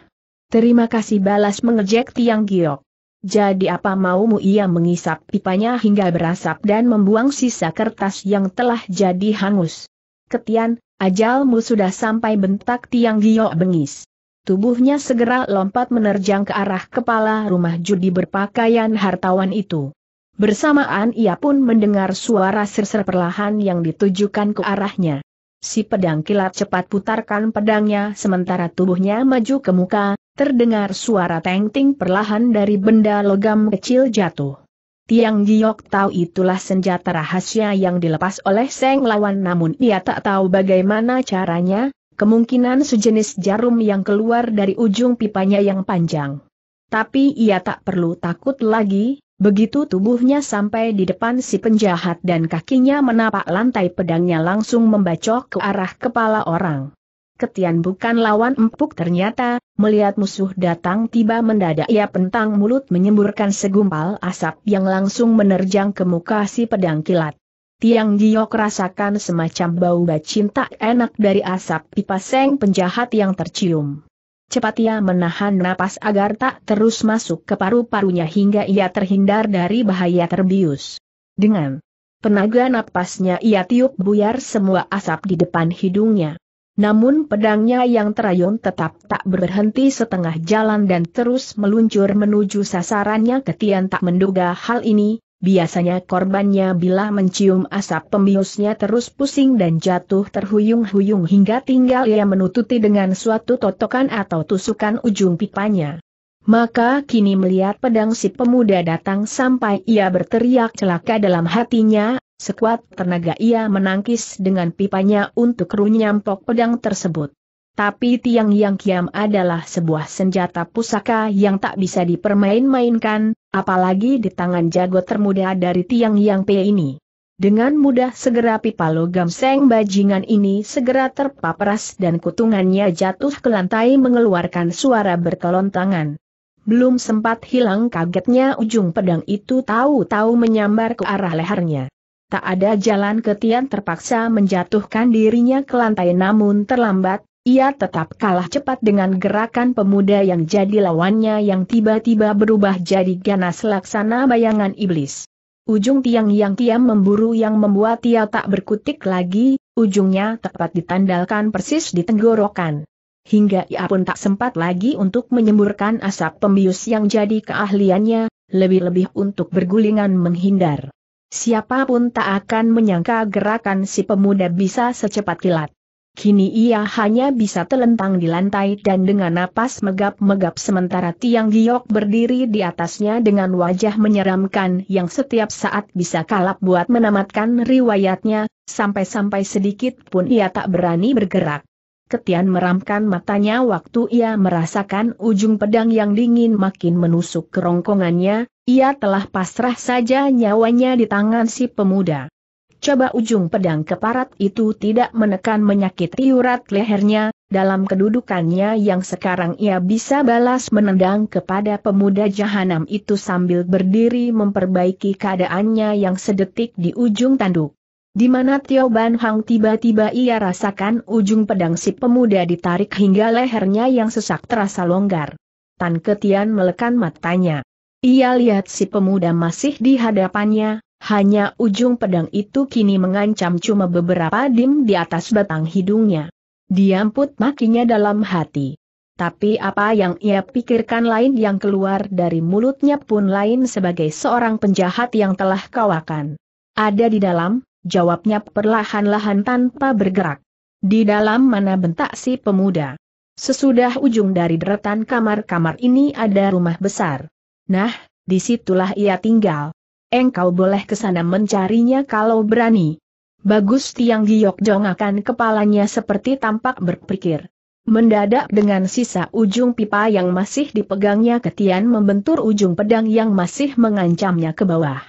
Terima kasih balas mengejek tiang giok. Jadi apa maumu ia mengisap pipanya hingga berasap dan membuang sisa kertas yang telah jadi hangus. Ketian, ajalmu sudah sampai bentak tiang giok bengis. Tubuhnya segera lompat menerjang ke arah kepala rumah judi berpakaian hartawan itu. Bersamaan ia pun mendengar suara serser perlahan yang ditujukan ke arahnya. Si pedang kilat cepat putarkan pedangnya sementara tubuhnya maju ke muka, terdengar suara tengting perlahan dari benda logam kecil jatuh. Tiang Giok tahu itulah senjata rahasia yang dilepas oleh Seng Lawan namun ia tak tahu bagaimana caranya, kemungkinan sejenis jarum yang keluar dari ujung pipanya yang panjang. Tapi ia tak perlu takut lagi, Begitu tubuhnya sampai di depan si penjahat dan kakinya menapak lantai pedangnya langsung membacok ke arah kepala orang. Ketian bukan lawan empuk ternyata, melihat musuh datang tiba mendadak ia pentang mulut menyemburkan segumpal asap yang langsung menerjang ke muka si pedang kilat. Tiang Giok rasakan semacam bau bacinta enak dari asap pipa seng penjahat yang tercium. Cepat ia menahan napas agar tak terus masuk ke paru-parunya hingga ia terhindar dari bahaya terbius. Dengan Tenaga napasnya ia tiup buyar semua asap di depan hidungnya. Namun pedangnya yang terayun tetap tak berhenti setengah jalan dan terus meluncur menuju sasarannya ketian tak menduga hal ini, Biasanya korbannya bila mencium asap pembiusnya terus pusing dan jatuh terhuyung-huyung hingga tinggal ia menututi dengan suatu totokan atau tusukan ujung pipanya. Maka kini melihat pedang si pemuda datang sampai ia berteriak celaka dalam hatinya, sekuat tenaga ia menangkis dengan pipanya untuk pok pedang tersebut. Tapi tiang yang kiam adalah sebuah senjata pusaka yang tak bisa dipermain-mainkan, Apalagi di tangan jago termuda dari Tiang Yang Pe ini. Dengan mudah segera pipa logam seng bajingan ini segera terpapras dan kutungannya jatuh ke lantai mengeluarkan suara berkelontangan. Belum sempat hilang kagetnya ujung pedang itu tahu-tahu menyambar ke arah lehernya. Tak ada jalan ketian terpaksa menjatuhkan dirinya ke lantai namun terlambat, ia tetap kalah cepat dengan gerakan pemuda yang jadi lawannya yang tiba-tiba berubah jadi ganas laksana bayangan iblis. Ujung tiang yang kiam memburu yang membuat ia tak berkutik lagi, ujungnya tepat ditandalkan persis di tenggorokan. Hingga ia pun tak sempat lagi untuk menyemburkan asap pembius yang jadi keahliannya, lebih-lebih untuk bergulingan menghindar. Siapapun tak akan menyangka gerakan si pemuda bisa secepat kilat. Kini ia hanya bisa telentang di lantai dan dengan napas megap-megap sementara Tiang Giok berdiri di atasnya dengan wajah menyeramkan yang setiap saat bisa kalap buat menamatkan riwayatnya, sampai-sampai sedikit pun ia tak berani bergerak. Ketian meramkan matanya waktu ia merasakan ujung pedang yang dingin makin menusuk kerongkongannya, ia telah pasrah saja nyawanya di tangan si pemuda coba ujung pedang keparat itu tidak menekan menyakiti urat lehernya, dalam kedudukannya yang sekarang ia bisa balas menendang kepada pemuda jahanam itu sambil berdiri memperbaiki keadaannya yang sedetik di ujung tanduk. Di mana Tio Ban Hang tiba-tiba ia rasakan ujung pedang si pemuda ditarik hingga lehernya yang sesak terasa longgar. Tan Ketian melekan matanya. Ia lihat si pemuda masih di hadapannya, hanya ujung pedang itu kini mengancam cuma beberapa dim di atas batang hidungnya. Diamput makinya dalam hati. Tapi apa yang ia pikirkan lain yang keluar dari mulutnya pun lain sebagai seorang penjahat yang telah kawakan. Ada di dalam, jawabnya perlahan-lahan tanpa bergerak. Di dalam mana bentak si pemuda? Sesudah ujung dari deretan kamar-kamar ini ada rumah besar. Nah, disitulah ia tinggal engkau boleh ke sana mencarinya kalau berani. Bagus Tiang Giok Jong akan kepalanya seperti tampak berpikir. Mendadak dengan sisa ujung pipa yang masih dipegangnya ketian membentur ujung pedang yang masih mengancamnya ke bawah.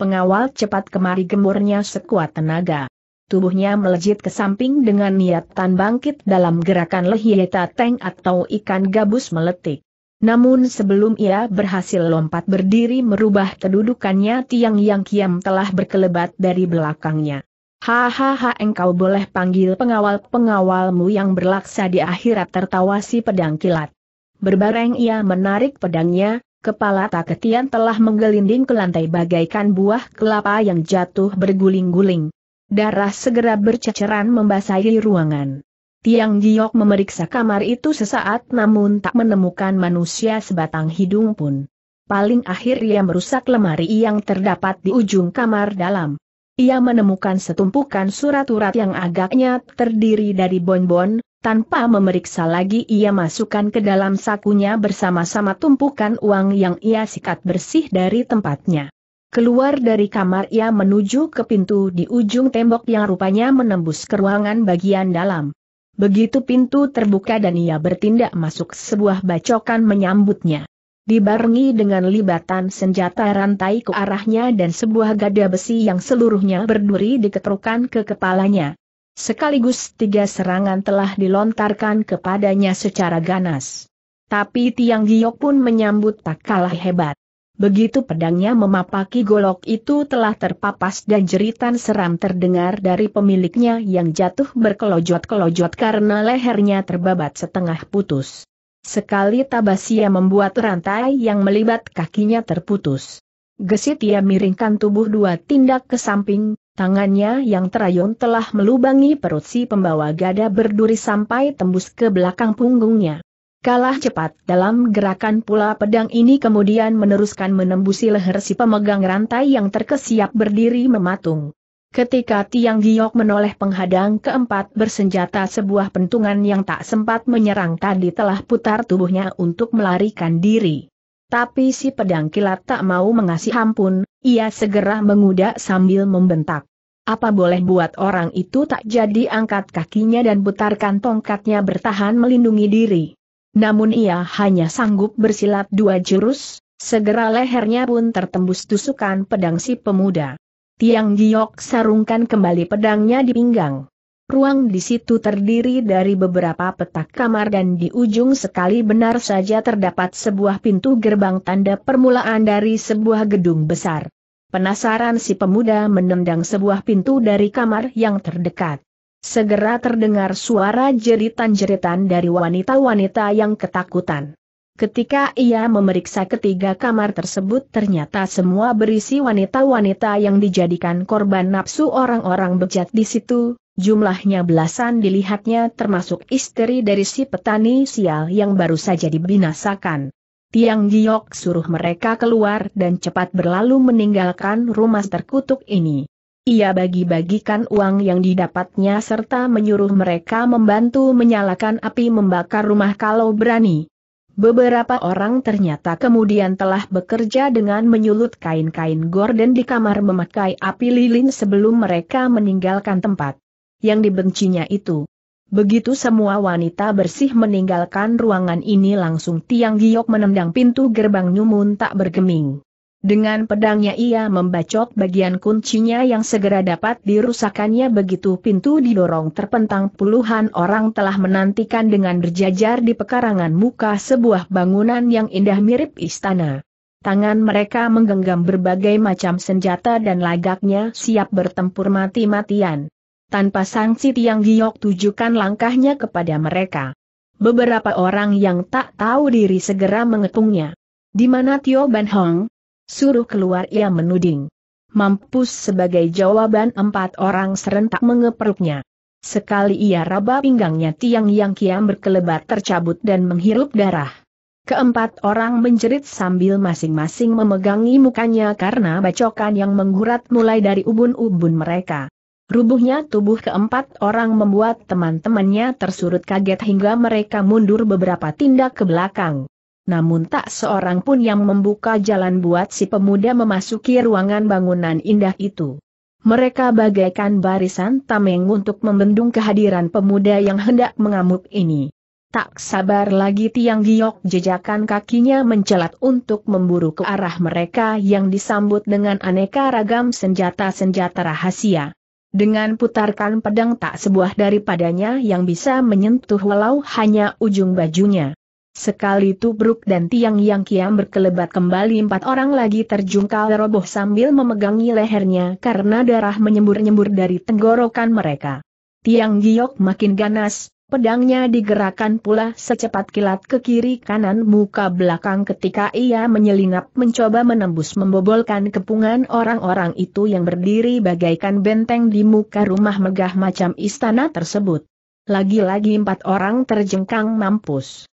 Pengawal cepat kemari gemurnya sekuat tenaga. Tubuhnya melejit ke samping dengan niatan bangkit dalam gerakan lehieta teng atau ikan gabus meletik. Namun sebelum ia berhasil lompat berdiri merubah kedudukannya tiang yang kiam telah berkelebat dari belakangnya. Hahaha engkau boleh panggil pengawal-pengawalmu yang berlaksa di akhirat tertawa si pedang kilat. Berbareng ia menarik pedangnya, kepala taketian telah menggelinding ke lantai bagaikan buah kelapa yang jatuh berguling-guling. Darah segera berceceran membasahi ruangan. Tiang Giok memeriksa kamar itu sesaat namun tak menemukan manusia sebatang hidung pun. Paling akhir ia merusak lemari yang terdapat di ujung kamar dalam. Ia menemukan setumpukan surat-surat yang agaknya terdiri dari bonbon, tanpa memeriksa lagi ia masukkan ke dalam sakunya bersama-sama tumpukan uang yang ia sikat bersih dari tempatnya. Keluar dari kamar ia menuju ke pintu di ujung tembok yang rupanya menembus ke ruangan bagian dalam. Begitu pintu terbuka dan ia bertindak masuk sebuah bacokan menyambutnya. Dibarengi dengan libatan senjata rantai ke arahnya dan sebuah gada besi yang seluruhnya berduri diketrukan ke kepalanya. Sekaligus tiga serangan telah dilontarkan kepadanya secara ganas. Tapi Tiang Giok pun menyambut tak kalah hebat. Begitu pedangnya memapaki golok itu telah terpapas dan jeritan seram terdengar dari pemiliknya yang jatuh berkelojot-kelojot karena lehernya terbabat setengah putus. Sekali Tabasia membuat rantai yang melibat kakinya terputus. Gesit ia miringkan tubuh dua tindak ke samping, tangannya yang terayun telah melubangi perut si pembawa gada berduri sampai tembus ke belakang punggungnya. Kalah cepat dalam gerakan pula pedang ini kemudian meneruskan menembusi leher si pemegang rantai yang terkesiap berdiri mematung. Ketika Tiang Giok menoleh penghadang keempat bersenjata sebuah pentungan yang tak sempat menyerang tadi telah putar tubuhnya untuk melarikan diri. Tapi si pedang kilat tak mau mengasih ampun, ia segera mengudak sambil membentak. Apa boleh buat orang itu tak jadi angkat kakinya dan putarkan tongkatnya bertahan melindungi diri. Namun ia hanya sanggup bersilat dua jurus, segera lehernya pun tertembus tusukan pedang si pemuda. Tiang Giok sarungkan kembali pedangnya di pinggang. Ruang di situ terdiri dari beberapa petak kamar dan di ujung sekali benar saja terdapat sebuah pintu gerbang tanda permulaan dari sebuah gedung besar. Penasaran si pemuda menendang sebuah pintu dari kamar yang terdekat. Segera terdengar suara jeritan-jeritan dari wanita-wanita yang ketakutan. Ketika ia memeriksa ketiga kamar tersebut ternyata semua berisi wanita-wanita yang dijadikan korban nafsu orang-orang bejat di situ, jumlahnya belasan dilihatnya termasuk istri dari si petani sial yang baru saja dibinasakan. Tiang Giok suruh mereka keluar dan cepat berlalu meninggalkan rumah terkutuk ini. Ia bagi-bagikan uang yang didapatnya serta menyuruh mereka membantu menyalakan api membakar rumah kalau berani. Beberapa orang ternyata kemudian telah bekerja dengan menyulut kain-kain gorden di kamar memakai api lilin sebelum mereka meninggalkan tempat. Yang dibencinya itu. Begitu semua wanita bersih meninggalkan ruangan ini langsung Tiang Giok menendang pintu gerbang Nyumun tak bergeming. Dengan pedangnya ia membacok bagian kuncinya yang segera dapat dirusakannya begitu pintu didorong terpentang puluhan orang telah menantikan dengan berjajar di pekarangan muka sebuah bangunan yang indah mirip istana. Tangan mereka menggenggam berbagai macam senjata dan lagaknya siap bertempur mati-matian. Tanpa sangsi Tiang Giok tujukan langkahnya kepada mereka. Beberapa orang yang tak tahu diri segera mengepungnya. Di mana Tio Ban Hong, Suruh keluar ia menuding. Mampus sebagai jawaban empat orang serentak mengeperuknya. Sekali ia raba pinggangnya tiang yang kiam berkelebat tercabut dan menghirup darah. Keempat orang menjerit sambil masing-masing memegangi mukanya karena bacokan yang menggurat mulai dari ubun-ubun mereka. Rubuhnya tubuh keempat orang membuat teman-temannya tersurut kaget hingga mereka mundur beberapa tindak ke belakang namun tak seorang pun yang membuka jalan buat si pemuda memasuki ruangan bangunan indah itu. Mereka bagaikan barisan tameng untuk membendung kehadiran pemuda yang hendak mengamuk ini. Tak sabar lagi Tiang Giok jejakan kakinya mencelat untuk memburu ke arah mereka yang disambut dengan aneka ragam senjata-senjata rahasia. Dengan putarkan pedang tak sebuah daripadanya yang bisa menyentuh walau hanya ujung bajunya. Sekali tubruk dan tiang yang kiam berkelebat kembali empat orang lagi terjungkal roboh sambil memegangi lehernya karena darah menyembur-nyembur dari tenggorokan mereka. Tiang giok makin ganas, pedangnya digerakkan pula secepat kilat ke kiri kanan muka belakang ketika ia menyelinap mencoba menembus membobolkan kepungan orang-orang itu yang berdiri bagaikan benteng di muka rumah megah macam istana tersebut. Lagi-lagi empat orang terjengkang mampus.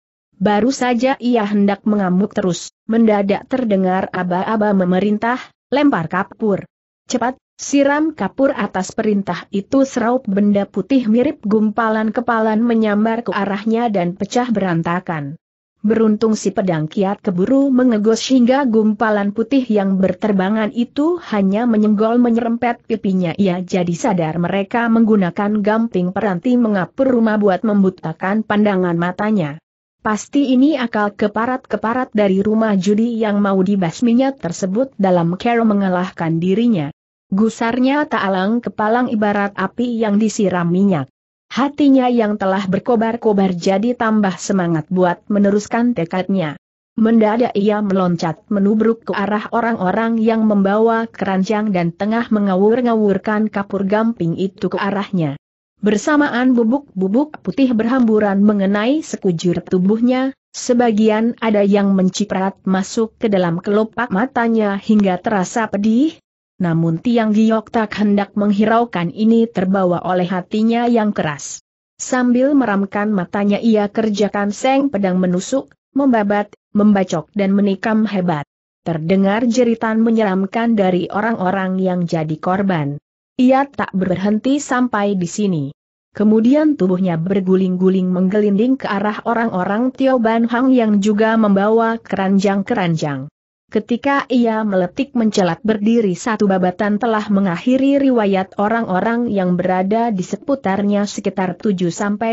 Baru saja ia hendak mengamuk terus, mendadak terdengar aba-aba memerintah, lempar kapur. Cepat, siram kapur atas perintah itu seraup benda putih mirip gumpalan kepalan menyambar ke arahnya dan pecah berantakan. Beruntung si pedang kiat keburu mengegos hingga gumpalan putih yang berterbangan itu hanya menyenggol menyerempet pipinya ia jadi sadar mereka menggunakan gamping peranti mengapur rumah buat membutakan pandangan matanya. Pasti ini akal keparat-keparat dari rumah judi yang mau dibasminya tersebut dalam kero mengalahkan dirinya. Gusarnya tak alang kepalang ibarat api yang disiram minyak. Hatinya yang telah berkobar-kobar jadi tambah semangat buat meneruskan tekadnya. Mendadak ia meloncat menubruk ke arah orang-orang yang membawa keranjang dan tengah mengawur-ngawurkan kapur gamping itu ke arahnya. Bersamaan bubuk-bubuk putih berhamburan mengenai sekujur tubuhnya, sebagian ada yang menciprat masuk ke dalam kelopak matanya hingga terasa pedih. Namun Tiang Giok tak hendak menghiraukan ini terbawa oleh hatinya yang keras. Sambil meramkan matanya ia kerjakan seng pedang menusuk, membabat, membacok dan menikam hebat. Terdengar jeritan menyeramkan dari orang-orang yang jadi korban. Ia tak berhenti sampai di sini. Kemudian tubuhnya berguling-guling menggelinding ke arah orang-orang Tio Ban Hang yang juga membawa keranjang-keranjang. Ketika ia meletik mencelat berdiri satu babatan telah mengakhiri riwayat orang-orang yang berada di seputarnya sekitar 7-8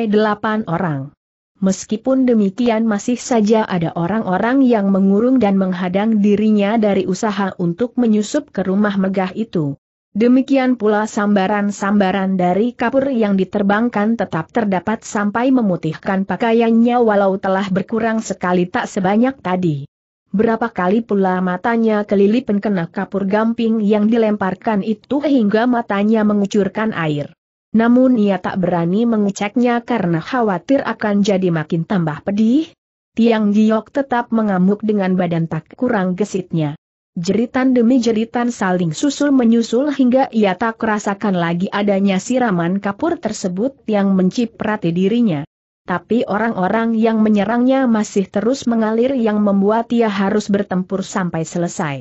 orang. Meskipun demikian masih saja ada orang-orang yang mengurung dan menghadang dirinya dari usaha untuk menyusup ke rumah megah itu. Demikian pula sambaran-sambaran dari kapur yang diterbangkan tetap terdapat sampai memutihkan pakaiannya walau telah berkurang sekali tak sebanyak tadi. Berapa kali pula matanya kelilip kena kapur gamping yang dilemparkan itu hingga matanya mengucurkan air. Namun ia tak berani mengeceknya karena khawatir akan jadi makin tambah pedih. Tiang Giok tetap mengamuk dengan badan tak kurang gesitnya. Jeritan demi jeritan saling susul menyusul hingga ia tak rasakan lagi adanya siraman kapur tersebut yang menciprati dirinya. Tapi orang-orang yang menyerangnya masih terus mengalir yang membuat ia harus bertempur sampai selesai.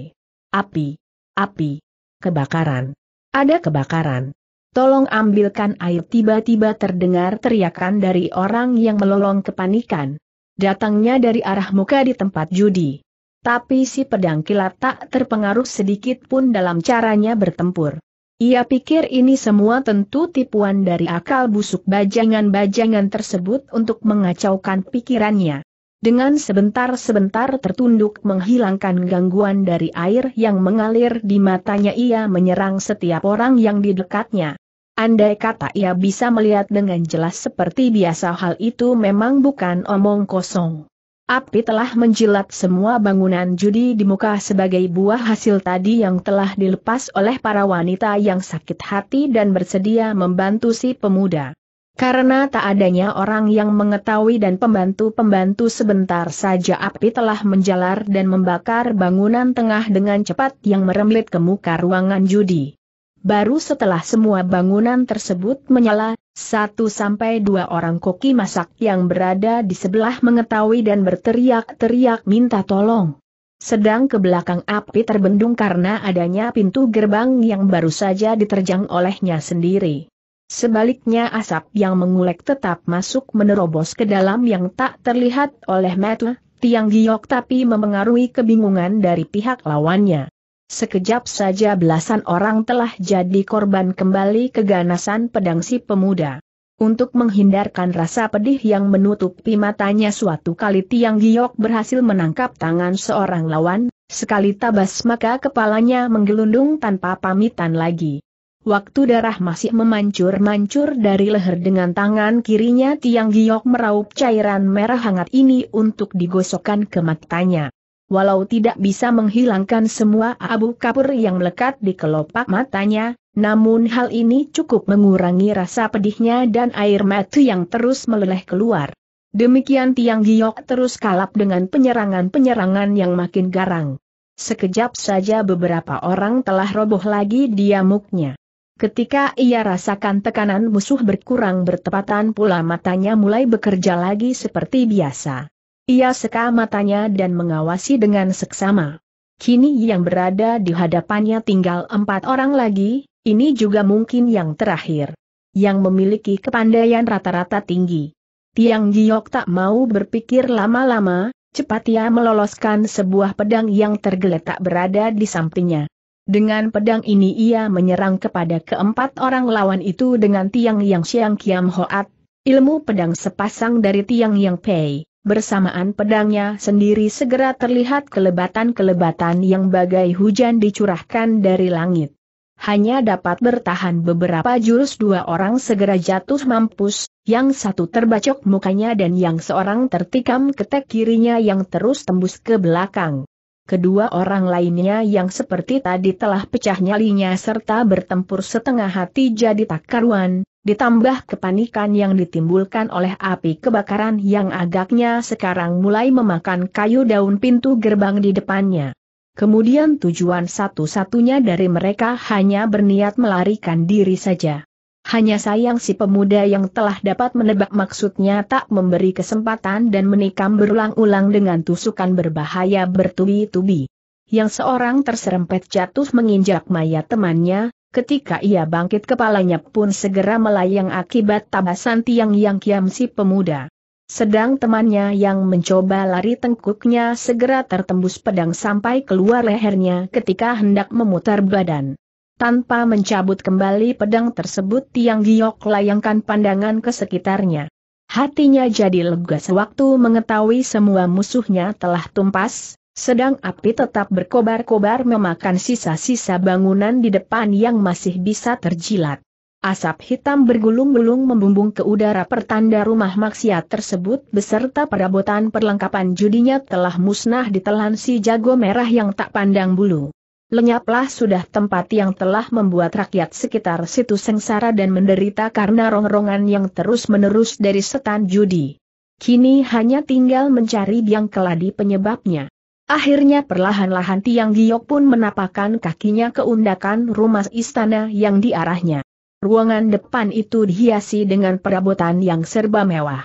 Api! Api! Kebakaran! Ada kebakaran! Tolong ambilkan air tiba-tiba terdengar teriakan dari orang yang melolong kepanikan. Datangnya dari arah muka di tempat judi. Tapi si pedang kilat tak terpengaruh sedikit pun dalam caranya bertempur. Ia pikir ini semua tentu tipuan dari akal busuk bajangan-bajangan tersebut untuk mengacaukan pikirannya. Dengan sebentar-sebentar tertunduk menghilangkan gangguan dari air yang mengalir di matanya ia menyerang setiap orang yang di dekatnya. Andai kata ia bisa melihat dengan jelas seperti biasa hal itu memang bukan omong kosong. Api telah menjilat semua bangunan judi di muka sebagai buah hasil tadi yang telah dilepas oleh para wanita yang sakit hati dan bersedia membantu si pemuda. Karena tak adanya orang yang mengetahui dan pembantu-pembantu sebentar saja api telah menjalar dan membakar bangunan tengah dengan cepat yang merembet ke muka ruangan judi. Baru setelah semua bangunan tersebut menyala, satu sampai dua orang koki masak yang berada di sebelah mengetahui dan berteriak-teriak minta tolong. Sedang ke belakang api terbendung karena adanya pintu gerbang yang baru saja diterjang olehnya sendiri. Sebaliknya asap yang mengulek tetap masuk menerobos ke dalam yang tak terlihat oleh metu, tiang giok tapi memengaruhi kebingungan dari pihak lawannya. Sekejap saja belasan orang telah jadi korban kembali keganasan pedang si pemuda. Untuk menghindarkan rasa pedih yang menutupi matanya suatu kali Tiang Giok berhasil menangkap tangan seorang lawan, sekali tabas maka kepalanya menggelundung tanpa pamitan lagi. Waktu darah masih memancur-mancur dari leher dengan tangan kirinya Tiang Giok meraup cairan merah hangat ini untuk digosokkan ke matanya. Walau tidak bisa menghilangkan semua abu kapur yang melekat di kelopak matanya, namun hal ini cukup mengurangi rasa pedihnya dan air mata yang terus meleleh keluar. Demikian Tiang Giok terus kalap dengan penyerangan-penyerangan yang makin garang. Sekejap saja beberapa orang telah roboh lagi di amuknya. Ketika ia rasakan tekanan musuh berkurang bertepatan pula matanya mulai bekerja lagi seperti biasa. Ia seka matanya dan mengawasi dengan seksama. Kini yang berada di hadapannya tinggal empat orang lagi, ini juga mungkin yang terakhir. Yang memiliki kepandaian rata-rata tinggi. Tiang Giok tak mau berpikir lama-lama, cepat ia meloloskan sebuah pedang yang tergeletak berada di sampingnya. Dengan pedang ini ia menyerang kepada keempat orang lawan itu dengan tiang yang Siang Kiam Hoat, ilmu pedang sepasang dari tiang yang Pei. Bersamaan pedangnya sendiri segera terlihat kelebatan-kelebatan yang bagai hujan dicurahkan dari langit. Hanya dapat bertahan beberapa jurus dua orang segera jatuh mampus, yang satu terbacok mukanya dan yang seorang tertikam ketek kirinya yang terus tembus ke belakang kedua orang lainnya yang seperti tadi telah pecah nyalinya serta bertempur setengah hati jadi tak karuan, ditambah kepanikan yang ditimbulkan oleh api kebakaran yang agaknya sekarang mulai memakan kayu daun pintu gerbang di depannya. Kemudian tujuan satu-satunya dari mereka hanya berniat melarikan diri saja. Hanya sayang si pemuda yang telah dapat menebak maksudnya tak memberi kesempatan dan menikam berulang-ulang dengan tusukan berbahaya bertubi-tubi. Yang seorang terserempet jatuh menginjak mayat temannya, ketika ia bangkit kepalanya pun segera melayang akibat tabasan tiang yang kiam si pemuda. Sedang temannya yang mencoba lari tengkuknya segera tertembus pedang sampai keluar lehernya ketika hendak memutar badan. Tanpa mencabut kembali pedang tersebut Tiang Giok layangkan pandangan ke sekitarnya. Hatinya jadi lega sewaktu mengetahui semua musuhnya telah tumpas, sedang api tetap berkobar-kobar memakan sisa-sisa bangunan di depan yang masih bisa terjilat. Asap hitam bergulung-gulung membumbung ke udara pertanda rumah maksiat tersebut beserta perabotan perlengkapan judinya telah musnah ditelan si jago merah yang tak pandang bulu lenyaplah sudah tempat yang telah membuat rakyat sekitar situ sengsara dan menderita karena rongrongan yang terus-menerus dari setan judi. Kini hanya tinggal mencari biang keladi penyebabnya. Akhirnya perlahan-lahan Tiang Giok pun menapakan kakinya ke undakan rumah istana yang diarahnya. Ruangan depan itu dihiasi dengan perabotan yang serba mewah.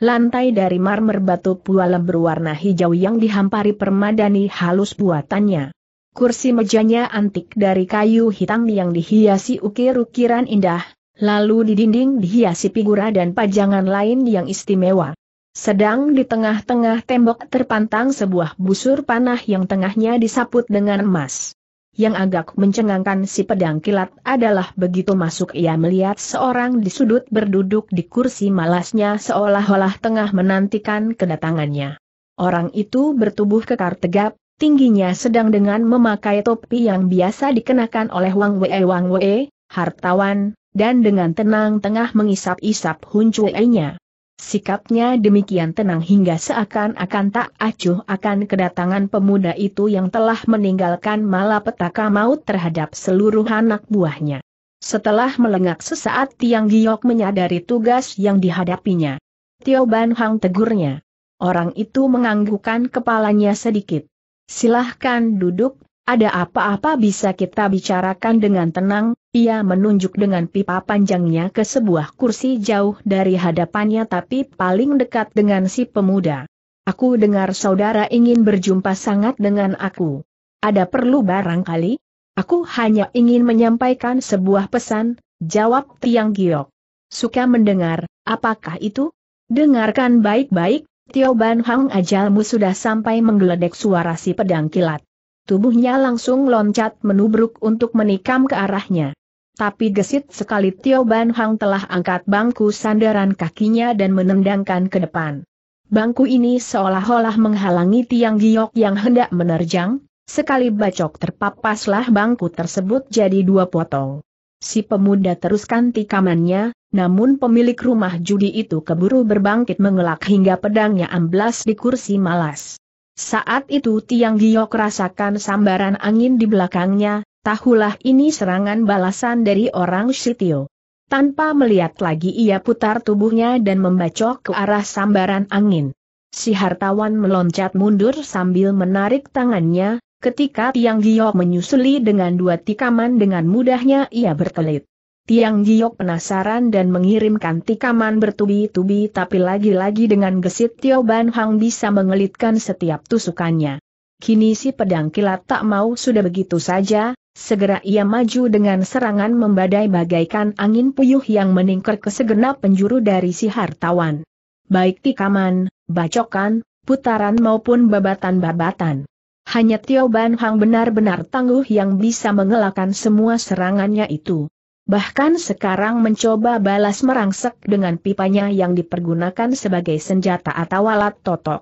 Lantai dari marmer batu pualam berwarna hijau yang dihampari permadani halus buatannya. Kursi mejanya antik dari kayu hitam yang dihiasi ukir-ukiran indah, lalu di dinding dihiasi figura dan pajangan lain yang istimewa. Sedang di tengah-tengah tembok terpantang sebuah busur panah yang tengahnya disaput dengan emas. Yang agak mencengangkan si pedang kilat adalah begitu masuk ia melihat seorang di sudut berduduk di kursi malasnya seolah-olah tengah menantikan kedatangannya. Orang itu bertubuh kekar tegap, tingginya sedang dengan memakai topi yang biasa dikenakan oleh Wang Wei Wang Wei, hartawan, dan dengan tenang tengah mengisap-isap Cui-nya. Sikapnya demikian tenang hingga seakan-akan tak acuh akan kedatangan pemuda itu yang telah meninggalkan malapetaka maut terhadap seluruh anak buahnya. Setelah melengak sesaat Tiang Giok menyadari tugas yang dihadapinya. Tio Ban Hang tegurnya. Orang itu menganggukkan kepalanya sedikit silahkan duduk, ada apa-apa bisa kita bicarakan dengan tenang, ia menunjuk dengan pipa panjangnya ke sebuah kursi jauh dari hadapannya tapi paling dekat dengan si pemuda. Aku dengar saudara ingin berjumpa sangat dengan aku. Ada perlu barangkali? Aku hanya ingin menyampaikan sebuah pesan, jawab Tiang Giok. Suka mendengar, apakah itu? Dengarkan baik-baik, Tio Ban Hang ajalmu sudah sampai menggeledek suara si pedang kilat. Tubuhnya langsung loncat menubruk untuk menikam ke arahnya. Tapi gesit sekali Tio Ban Hang telah angkat bangku sandaran kakinya dan menendangkan ke depan. Bangku ini seolah-olah menghalangi tiang giok yang hendak menerjang, sekali bacok terpapaslah bangku tersebut jadi dua potong. Si pemuda teruskan tikamannya, namun pemilik rumah judi itu keburu berbangkit mengelak hingga pedangnya amblas di kursi malas. Saat itu Tiang Giok rasakan sambaran angin di belakangnya, tahulah ini serangan balasan dari orang Sitio. Tanpa melihat lagi ia putar tubuhnya dan membacok ke arah sambaran angin. Si hartawan meloncat mundur sambil menarik tangannya, Ketika Tiang Giok menyusuli dengan dua tikaman dengan mudahnya ia berkelit. Tiang Giok penasaran dan mengirimkan tikaman bertubi-tubi tapi lagi-lagi dengan gesit Tio Ban Hang bisa mengelitkan setiap tusukannya. Kini si pedang kilat tak mau sudah begitu saja, segera ia maju dengan serangan membadai bagaikan angin puyuh yang meningker ke segenap penjuru dari si hartawan. Baik tikaman, bacokan, putaran maupun babatan-babatan. Hanya Tio Ban Hang benar-benar tangguh yang bisa mengelakkan semua serangannya itu. Bahkan sekarang mencoba balas merangsek dengan pipanya yang dipergunakan sebagai senjata atau alat totok.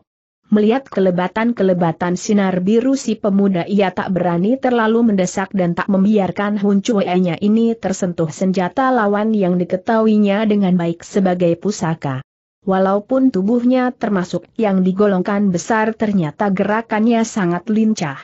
Melihat kelebatan-kelebatan sinar biru si pemuda ia tak berani terlalu mendesak dan tak membiarkan Hun ini tersentuh senjata lawan yang diketahuinya dengan baik sebagai pusaka. Walaupun tubuhnya termasuk yang digolongkan besar ternyata gerakannya sangat lincah.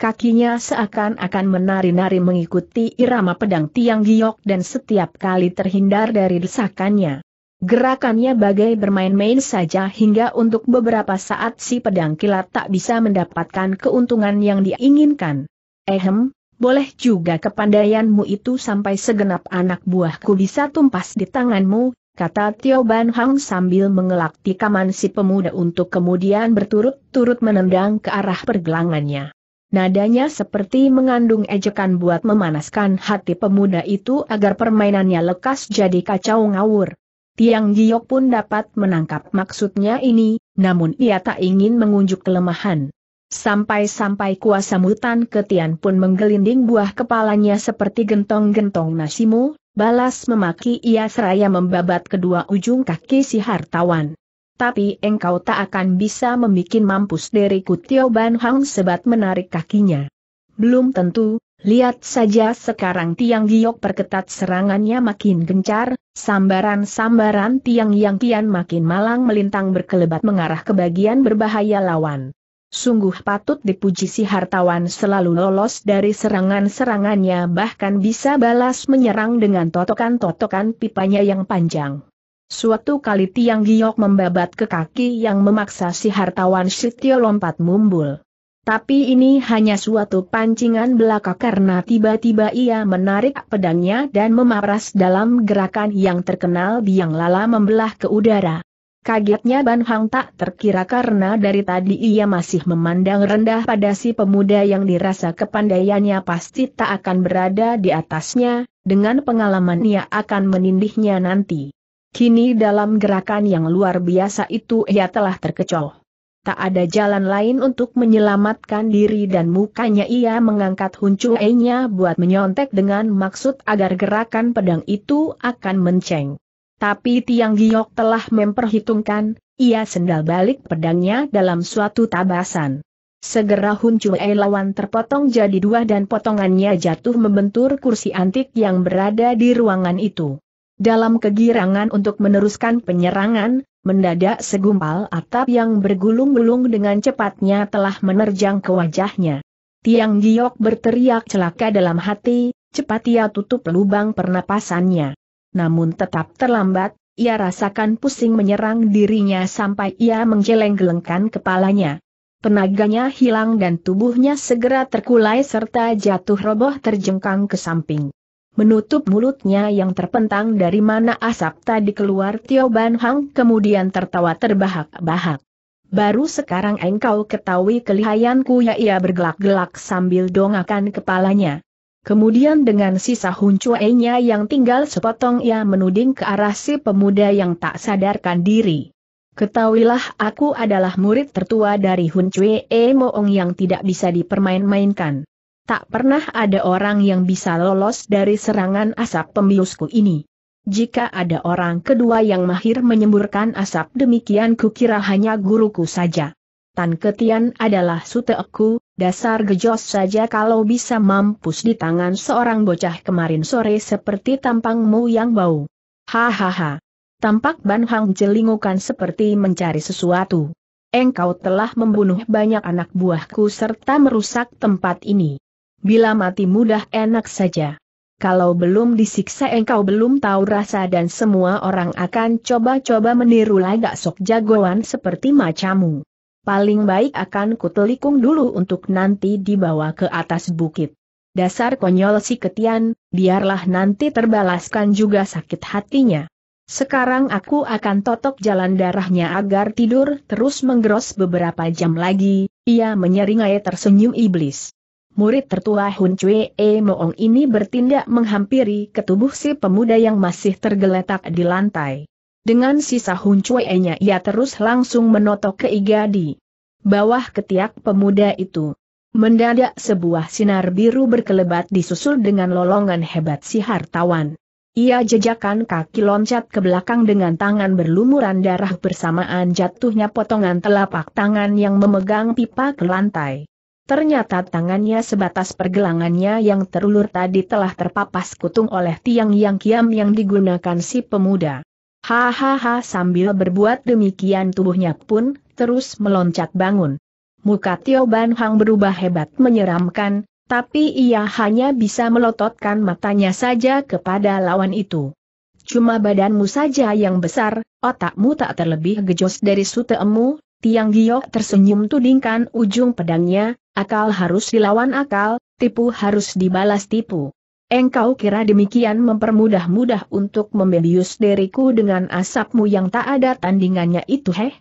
Kakinya seakan-akan menari-nari mengikuti irama pedang tiang giok dan setiap kali terhindar dari desakannya. Gerakannya bagai bermain-main saja hingga untuk beberapa saat si pedang kilat tak bisa mendapatkan keuntungan yang diinginkan. Ehem, boleh juga kepandaianmu itu sampai segenap anak buahku bisa tumpas di tanganmu, kata Tio Ban Hang sambil mengelak tikaman si pemuda untuk kemudian berturut-turut menendang ke arah pergelangannya. Nadanya seperti mengandung ejekan buat memanaskan hati pemuda itu agar permainannya lekas jadi kacau ngawur. Tiang Giok pun dapat menangkap maksudnya ini, namun ia tak ingin mengunjuk kelemahan. Sampai-sampai kuasa mutan ketian pun menggelinding buah kepalanya seperti gentong-gentong nasimu, Balas memaki ia seraya membabat kedua ujung kaki si hartawan. Tapi engkau tak akan bisa membuat mampus dari Tio Ban Hang sebat menarik kakinya. Belum tentu, lihat saja sekarang Tiang Giok perketat serangannya makin gencar, sambaran-sambaran Tiang Yang Kian makin malang melintang berkelebat mengarah ke bagian berbahaya lawan. Sungguh patut dipuji si hartawan selalu lolos dari serangan-serangannya bahkan bisa balas menyerang dengan totokan-totokan pipanya yang panjang. Suatu kali Tiang Giok membabat ke kaki yang memaksa si hartawan Sitio lompat mumbul. Tapi ini hanya suatu pancingan belaka karena tiba-tiba ia menarik pedangnya dan memaras dalam gerakan yang terkenal biang lala membelah ke udara. Kagetnya Ban Hang tak terkira karena dari tadi ia masih memandang rendah pada si pemuda yang dirasa kepandaiannya pasti tak akan berada di atasnya, dengan pengalaman ia akan menindihnya nanti. Kini dalam gerakan yang luar biasa itu ia telah terkecoh. Tak ada jalan lain untuk menyelamatkan diri dan mukanya ia mengangkat e buat menyontek dengan maksud agar gerakan pedang itu akan menceng. Tapi Tiang Giok telah memperhitungkan, ia sendal balik pedangnya dalam suatu tabasan. Segera Hun Cue lawan terpotong jadi dua dan potongannya jatuh membentur kursi antik yang berada di ruangan itu. Dalam kegirangan untuk meneruskan penyerangan, mendadak segumpal atap yang bergulung-gulung dengan cepatnya telah menerjang ke wajahnya. Tiang Giok berteriak celaka dalam hati, cepat ia tutup lubang pernapasannya namun tetap terlambat, ia rasakan pusing menyerang dirinya sampai ia menggeleng-gelengkan kepalanya. Penaganya hilang dan tubuhnya segera terkulai serta jatuh roboh terjengkang ke samping. Menutup mulutnya yang terpentang dari mana asap tadi keluar Tio Ban Hang kemudian tertawa terbahak-bahak. Baru sekarang engkau ketahui kelihayanku ya ia bergelak-gelak sambil dongakan kepalanya. Kemudian dengan sisa huncuenya yang tinggal sepotong ia menuding ke arah si pemuda yang tak sadarkan diri. Ketahuilah aku adalah murid tertua dari Huncue E Moong yang tidak bisa dipermain-mainkan. Tak pernah ada orang yang bisa lolos dari serangan asap pembiusku ini. Jika ada orang kedua yang mahir menyemburkan asap demikian kukira hanya guruku saja. Tan Ketian adalah suteku, dasar gejos saja kalau bisa mampus di tangan seorang bocah kemarin sore seperti tampangmu yang bau. Hahaha. Tampak Ban Hang jelingukan seperti mencari sesuatu. Engkau telah membunuh banyak anak buahku serta merusak tempat ini. Bila mati mudah enak saja. Kalau belum disiksa engkau belum tahu rasa dan semua orang akan coba-coba meniru lagak sok jagoan seperti macamu paling baik akan kutelikung dulu untuk nanti dibawa ke atas bukit. Dasar konyol si ketian, biarlah nanti terbalaskan juga sakit hatinya. Sekarang aku akan totok jalan darahnya agar tidur terus menggeros beberapa jam lagi, ia menyeringai tersenyum iblis. Murid tertua Hun Chue E Moong ini bertindak menghampiri ketubuh si pemuda yang masih tergeletak di lantai. Dengan sisa huncuenya ia terus langsung menotok ke Igadi. Bawah ketiak pemuda itu. Mendadak sebuah sinar biru berkelebat disusul dengan lolongan hebat si hartawan. Ia jejakan kaki loncat ke belakang dengan tangan berlumuran darah bersamaan jatuhnya potongan telapak tangan yang memegang pipa ke lantai. Ternyata tangannya sebatas pergelangannya yang terulur tadi telah terpapas kutung oleh tiang yang kiam yang digunakan si pemuda. Hahaha sambil berbuat demikian tubuhnya pun terus meloncat bangun. Muka Tio Ban Hang berubah hebat menyeramkan, tapi ia hanya bisa melototkan matanya saja kepada lawan itu. Cuma badanmu saja yang besar, otakmu tak terlebih gejos dari emu. Tiang Giok tersenyum tudingkan ujung pedangnya, akal harus dilawan akal, tipu harus dibalas tipu. Engkau kira demikian mempermudah-mudah untuk membelius diriku dengan asapmu yang tak ada tandingannya itu heh?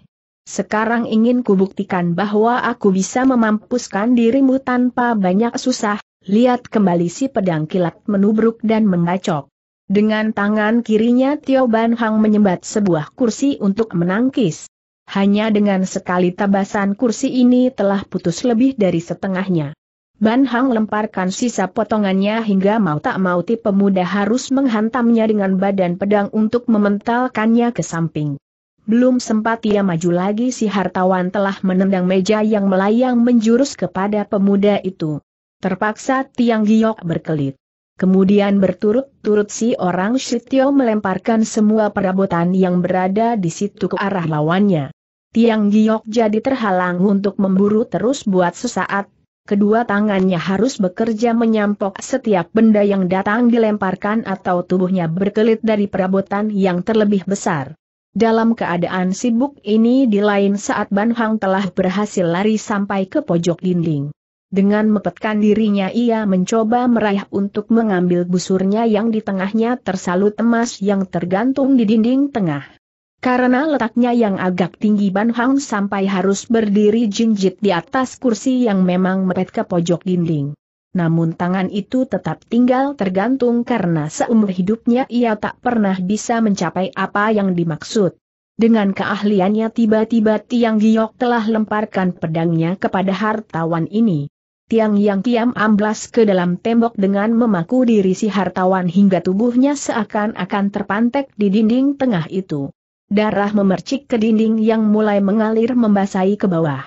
Sekarang ingin kubuktikan bahwa aku bisa memampuskan dirimu tanpa banyak susah, lihat kembali si pedang kilat menubruk dan mengacok. Dengan tangan kirinya Tio Ban Hang menyembat sebuah kursi untuk menangkis. Hanya dengan sekali tabasan kursi ini telah putus lebih dari setengahnya. Ban Hang lemparkan sisa potongannya hingga mau tak mau ti pemuda harus menghantamnya dengan badan pedang untuk mementalkannya ke samping. Belum sempat ia maju lagi si hartawan telah menendang meja yang melayang menjurus kepada pemuda itu. Terpaksa Tiang Giok berkelit. Kemudian berturut-turut si orang Shitio melemparkan semua perabotan yang berada di situ ke arah lawannya. Tiang Giok jadi terhalang untuk memburu terus buat sesaat kedua tangannya harus bekerja menyampok setiap benda yang datang dilemparkan atau tubuhnya berkelit dari perabotan yang terlebih besar. Dalam keadaan sibuk ini di lain saat Ban Hang telah berhasil lari sampai ke pojok dinding. Dengan mepetkan dirinya ia mencoba meraih untuk mengambil busurnya yang di tengahnya tersalut emas yang tergantung di dinding tengah. Karena letaknya yang agak tinggi Ban Hang sampai harus berdiri jinjit di atas kursi yang memang mepet ke pojok dinding. Namun tangan itu tetap tinggal tergantung karena seumur hidupnya ia tak pernah bisa mencapai apa yang dimaksud. Dengan keahliannya tiba-tiba Tiang Giok telah lemparkan pedangnya kepada hartawan ini. Tiang yang kiam amblas ke dalam tembok dengan memaku diri si hartawan hingga tubuhnya seakan-akan terpantek di dinding tengah itu darah memercik ke dinding yang mulai mengalir membasahi ke bawah.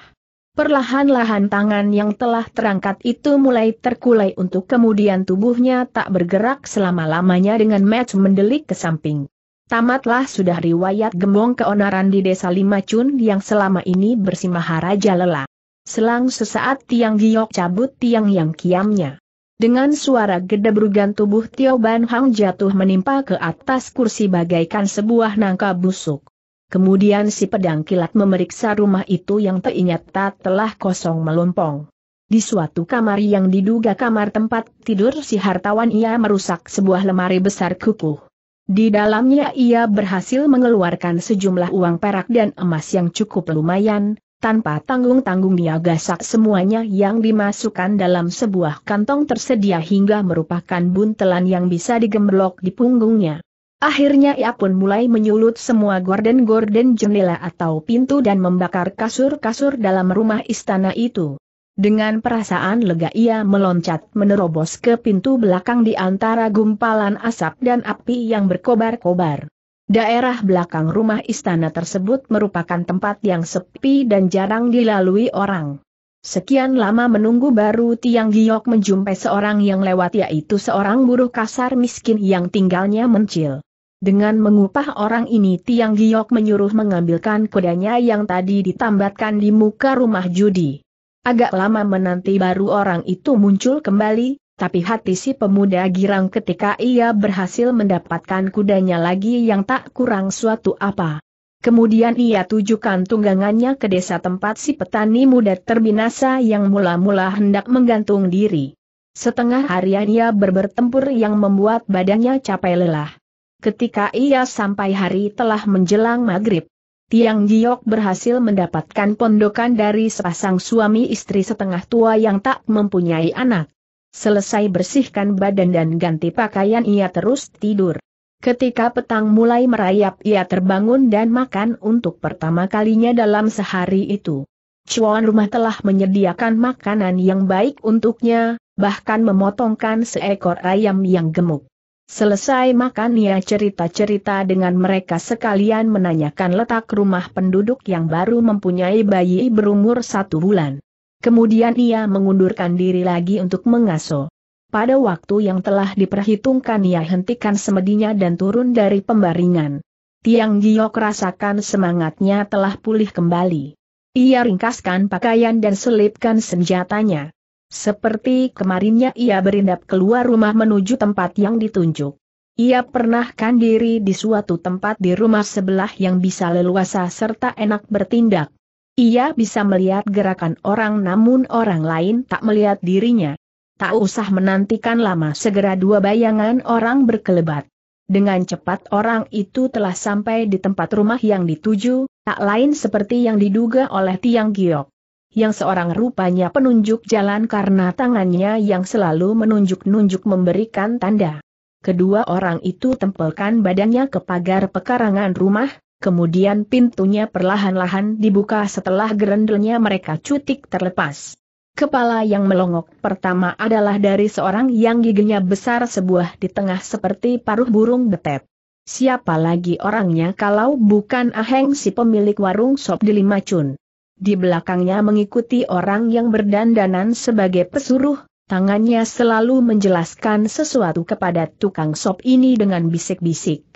Perlahan-lahan tangan yang telah terangkat itu mulai terkulai untuk kemudian tubuhnya tak bergerak selama-lamanya dengan match mendelik ke samping. Tamatlah sudah riwayat gembong keonaran di desa Limacun yang selama ini bersimaharaja lelah. Selang sesaat tiang giok cabut tiang yang kiamnya. Dengan suara gedebrugan tubuh Tio Ban Hang jatuh menimpa ke atas kursi bagaikan sebuah nangka busuk. Kemudian si pedang kilat memeriksa rumah itu yang ternyata telah kosong melompong. Di suatu kamar yang diduga kamar tempat tidur si hartawan ia merusak sebuah lemari besar kuku. Di dalamnya ia berhasil mengeluarkan sejumlah uang perak dan emas yang cukup lumayan, tanpa tanggung-tanggung dia gasak semuanya yang dimasukkan dalam sebuah kantong tersedia hingga merupakan buntelan yang bisa digemblok di punggungnya. Akhirnya ia pun mulai menyulut semua gorden-gorden jendela atau pintu dan membakar kasur-kasur dalam rumah istana itu. Dengan perasaan lega ia meloncat menerobos ke pintu belakang di antara gumpalan asap dan api yang berkobar-kobar. Daerah belakang rumah istana tersebut merupakan tempat yang sepi dan jarang dilalui orang. Sekian lama menunggu baru Tiang Giok menjumpai seorang yang lewat yaitu seorang buruh kasar miskin yang tinggalnya mencil. Dengan mengupah orang ini Tiang Giok menyuruh mengambilkan kudanya yang tadi ditambatkan di muka rumah judi. Agak lama menanti baru orang itu muncul kembali, tapi hati si pemuda girang ketika ia berhasil mendapatkan kudanya lagi yang tak kurang suatu apa. Kemudian ia tujukan tunggangannya ke desa tempat si petani muda terbinasa yang mula-mula hendak menggantung diri. Setengah harian ia berbertempur yang membuat badannya capai lelah. Ketika ia sampai hari telah menjelang maghrib, Tiang Giok berhasil mendapatkan pondokan dari sepasang suami istri setengah tua yang tak mempunyai anak. Selesai bersihkan badan dan ganti pakaian ia terus tidur. Ketika petang mulai merayap ia terbangun dan makan untuk pertama kalinya dalam sehari itu. Cuan rumah telah menyediakan makanan yang baik untuknya, bahkan memotongkan seekor ayam yang gemuk. Selesai makan ia cerita-cerita dengan mereka sekalian menanyakan letak rumah penduduk yang baru mempunyai bayi berumur satu bulan. Kemudian ia mengundurkan diri lagi untuk mengaso. Pada waktu yang telah diperhitungkan ia hentikan semedinya dan turun dari pembaringan. Tiang Giok rasakan semangatnya telah pulih kembali. Ia ringkaskan pakaian dan selipkan senjatanya. Seperti kemarinnya ia berindap keluar rumah menuju tempat yang ditunjuk. Ia pernahkan diri di suatu tempat di rumah sebelah yang bisa leluasa serta enak bertindak. Ia bisa melihat gerakan orang namun orang lain tak melihat dirinya. Tak usah menantikan lama segera dua bayangan orang berkelebat. Dengan cepat orang itu telah sampai di tempat rumah yang dituju, tak lain seperti yang diduga oleh Tiang Giok yang seorang rupanya penunjuk jalan karena tangannya yang selalu menunjuk-nunjuk memberikan tanda. Kedua orang itu tempelkan badannya ke pagar pekarangan rumah, kemudian pintunya perlahan-lahan dibuka setelah gerendelnya mereka cutik terlepas. Kepala yang melongok pertama adalah dari seorang yang giginya besar sebuah di tengah seperti paruh burung betet. Siapa lagi orangnya kalau bukan Aheng si pemilik warung sop di Lima Cun. Di belakangnya mengikuti orang yang berdandanan sebagai pesuruh, tangannya selalu menjelaskan sesuatu kepada tukang sop ini dengan bisik-bisik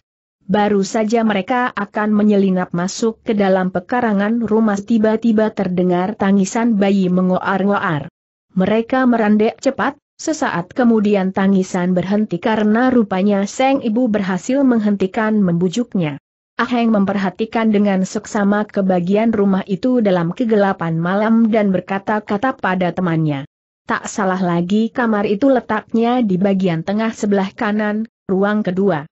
baru saja mereka akan menyelinap masuk ke dalam pekarangan rumah tiba-tiba terdengar tangisan bayi mengoar-ngoar. Mereka merendek cepat, sesaat kemudian tangisan berhenti karena rupanya Seng ibu berhasil menghentikan membujuknya. Aheng memperhatikan dengan seksama kebagian rumah itu dalam kegelapan malam dan berkata-kata pada temannya. Tak salah lagi kamar itu letaknya di bagian tengah sebelah kanan, ruang kedua.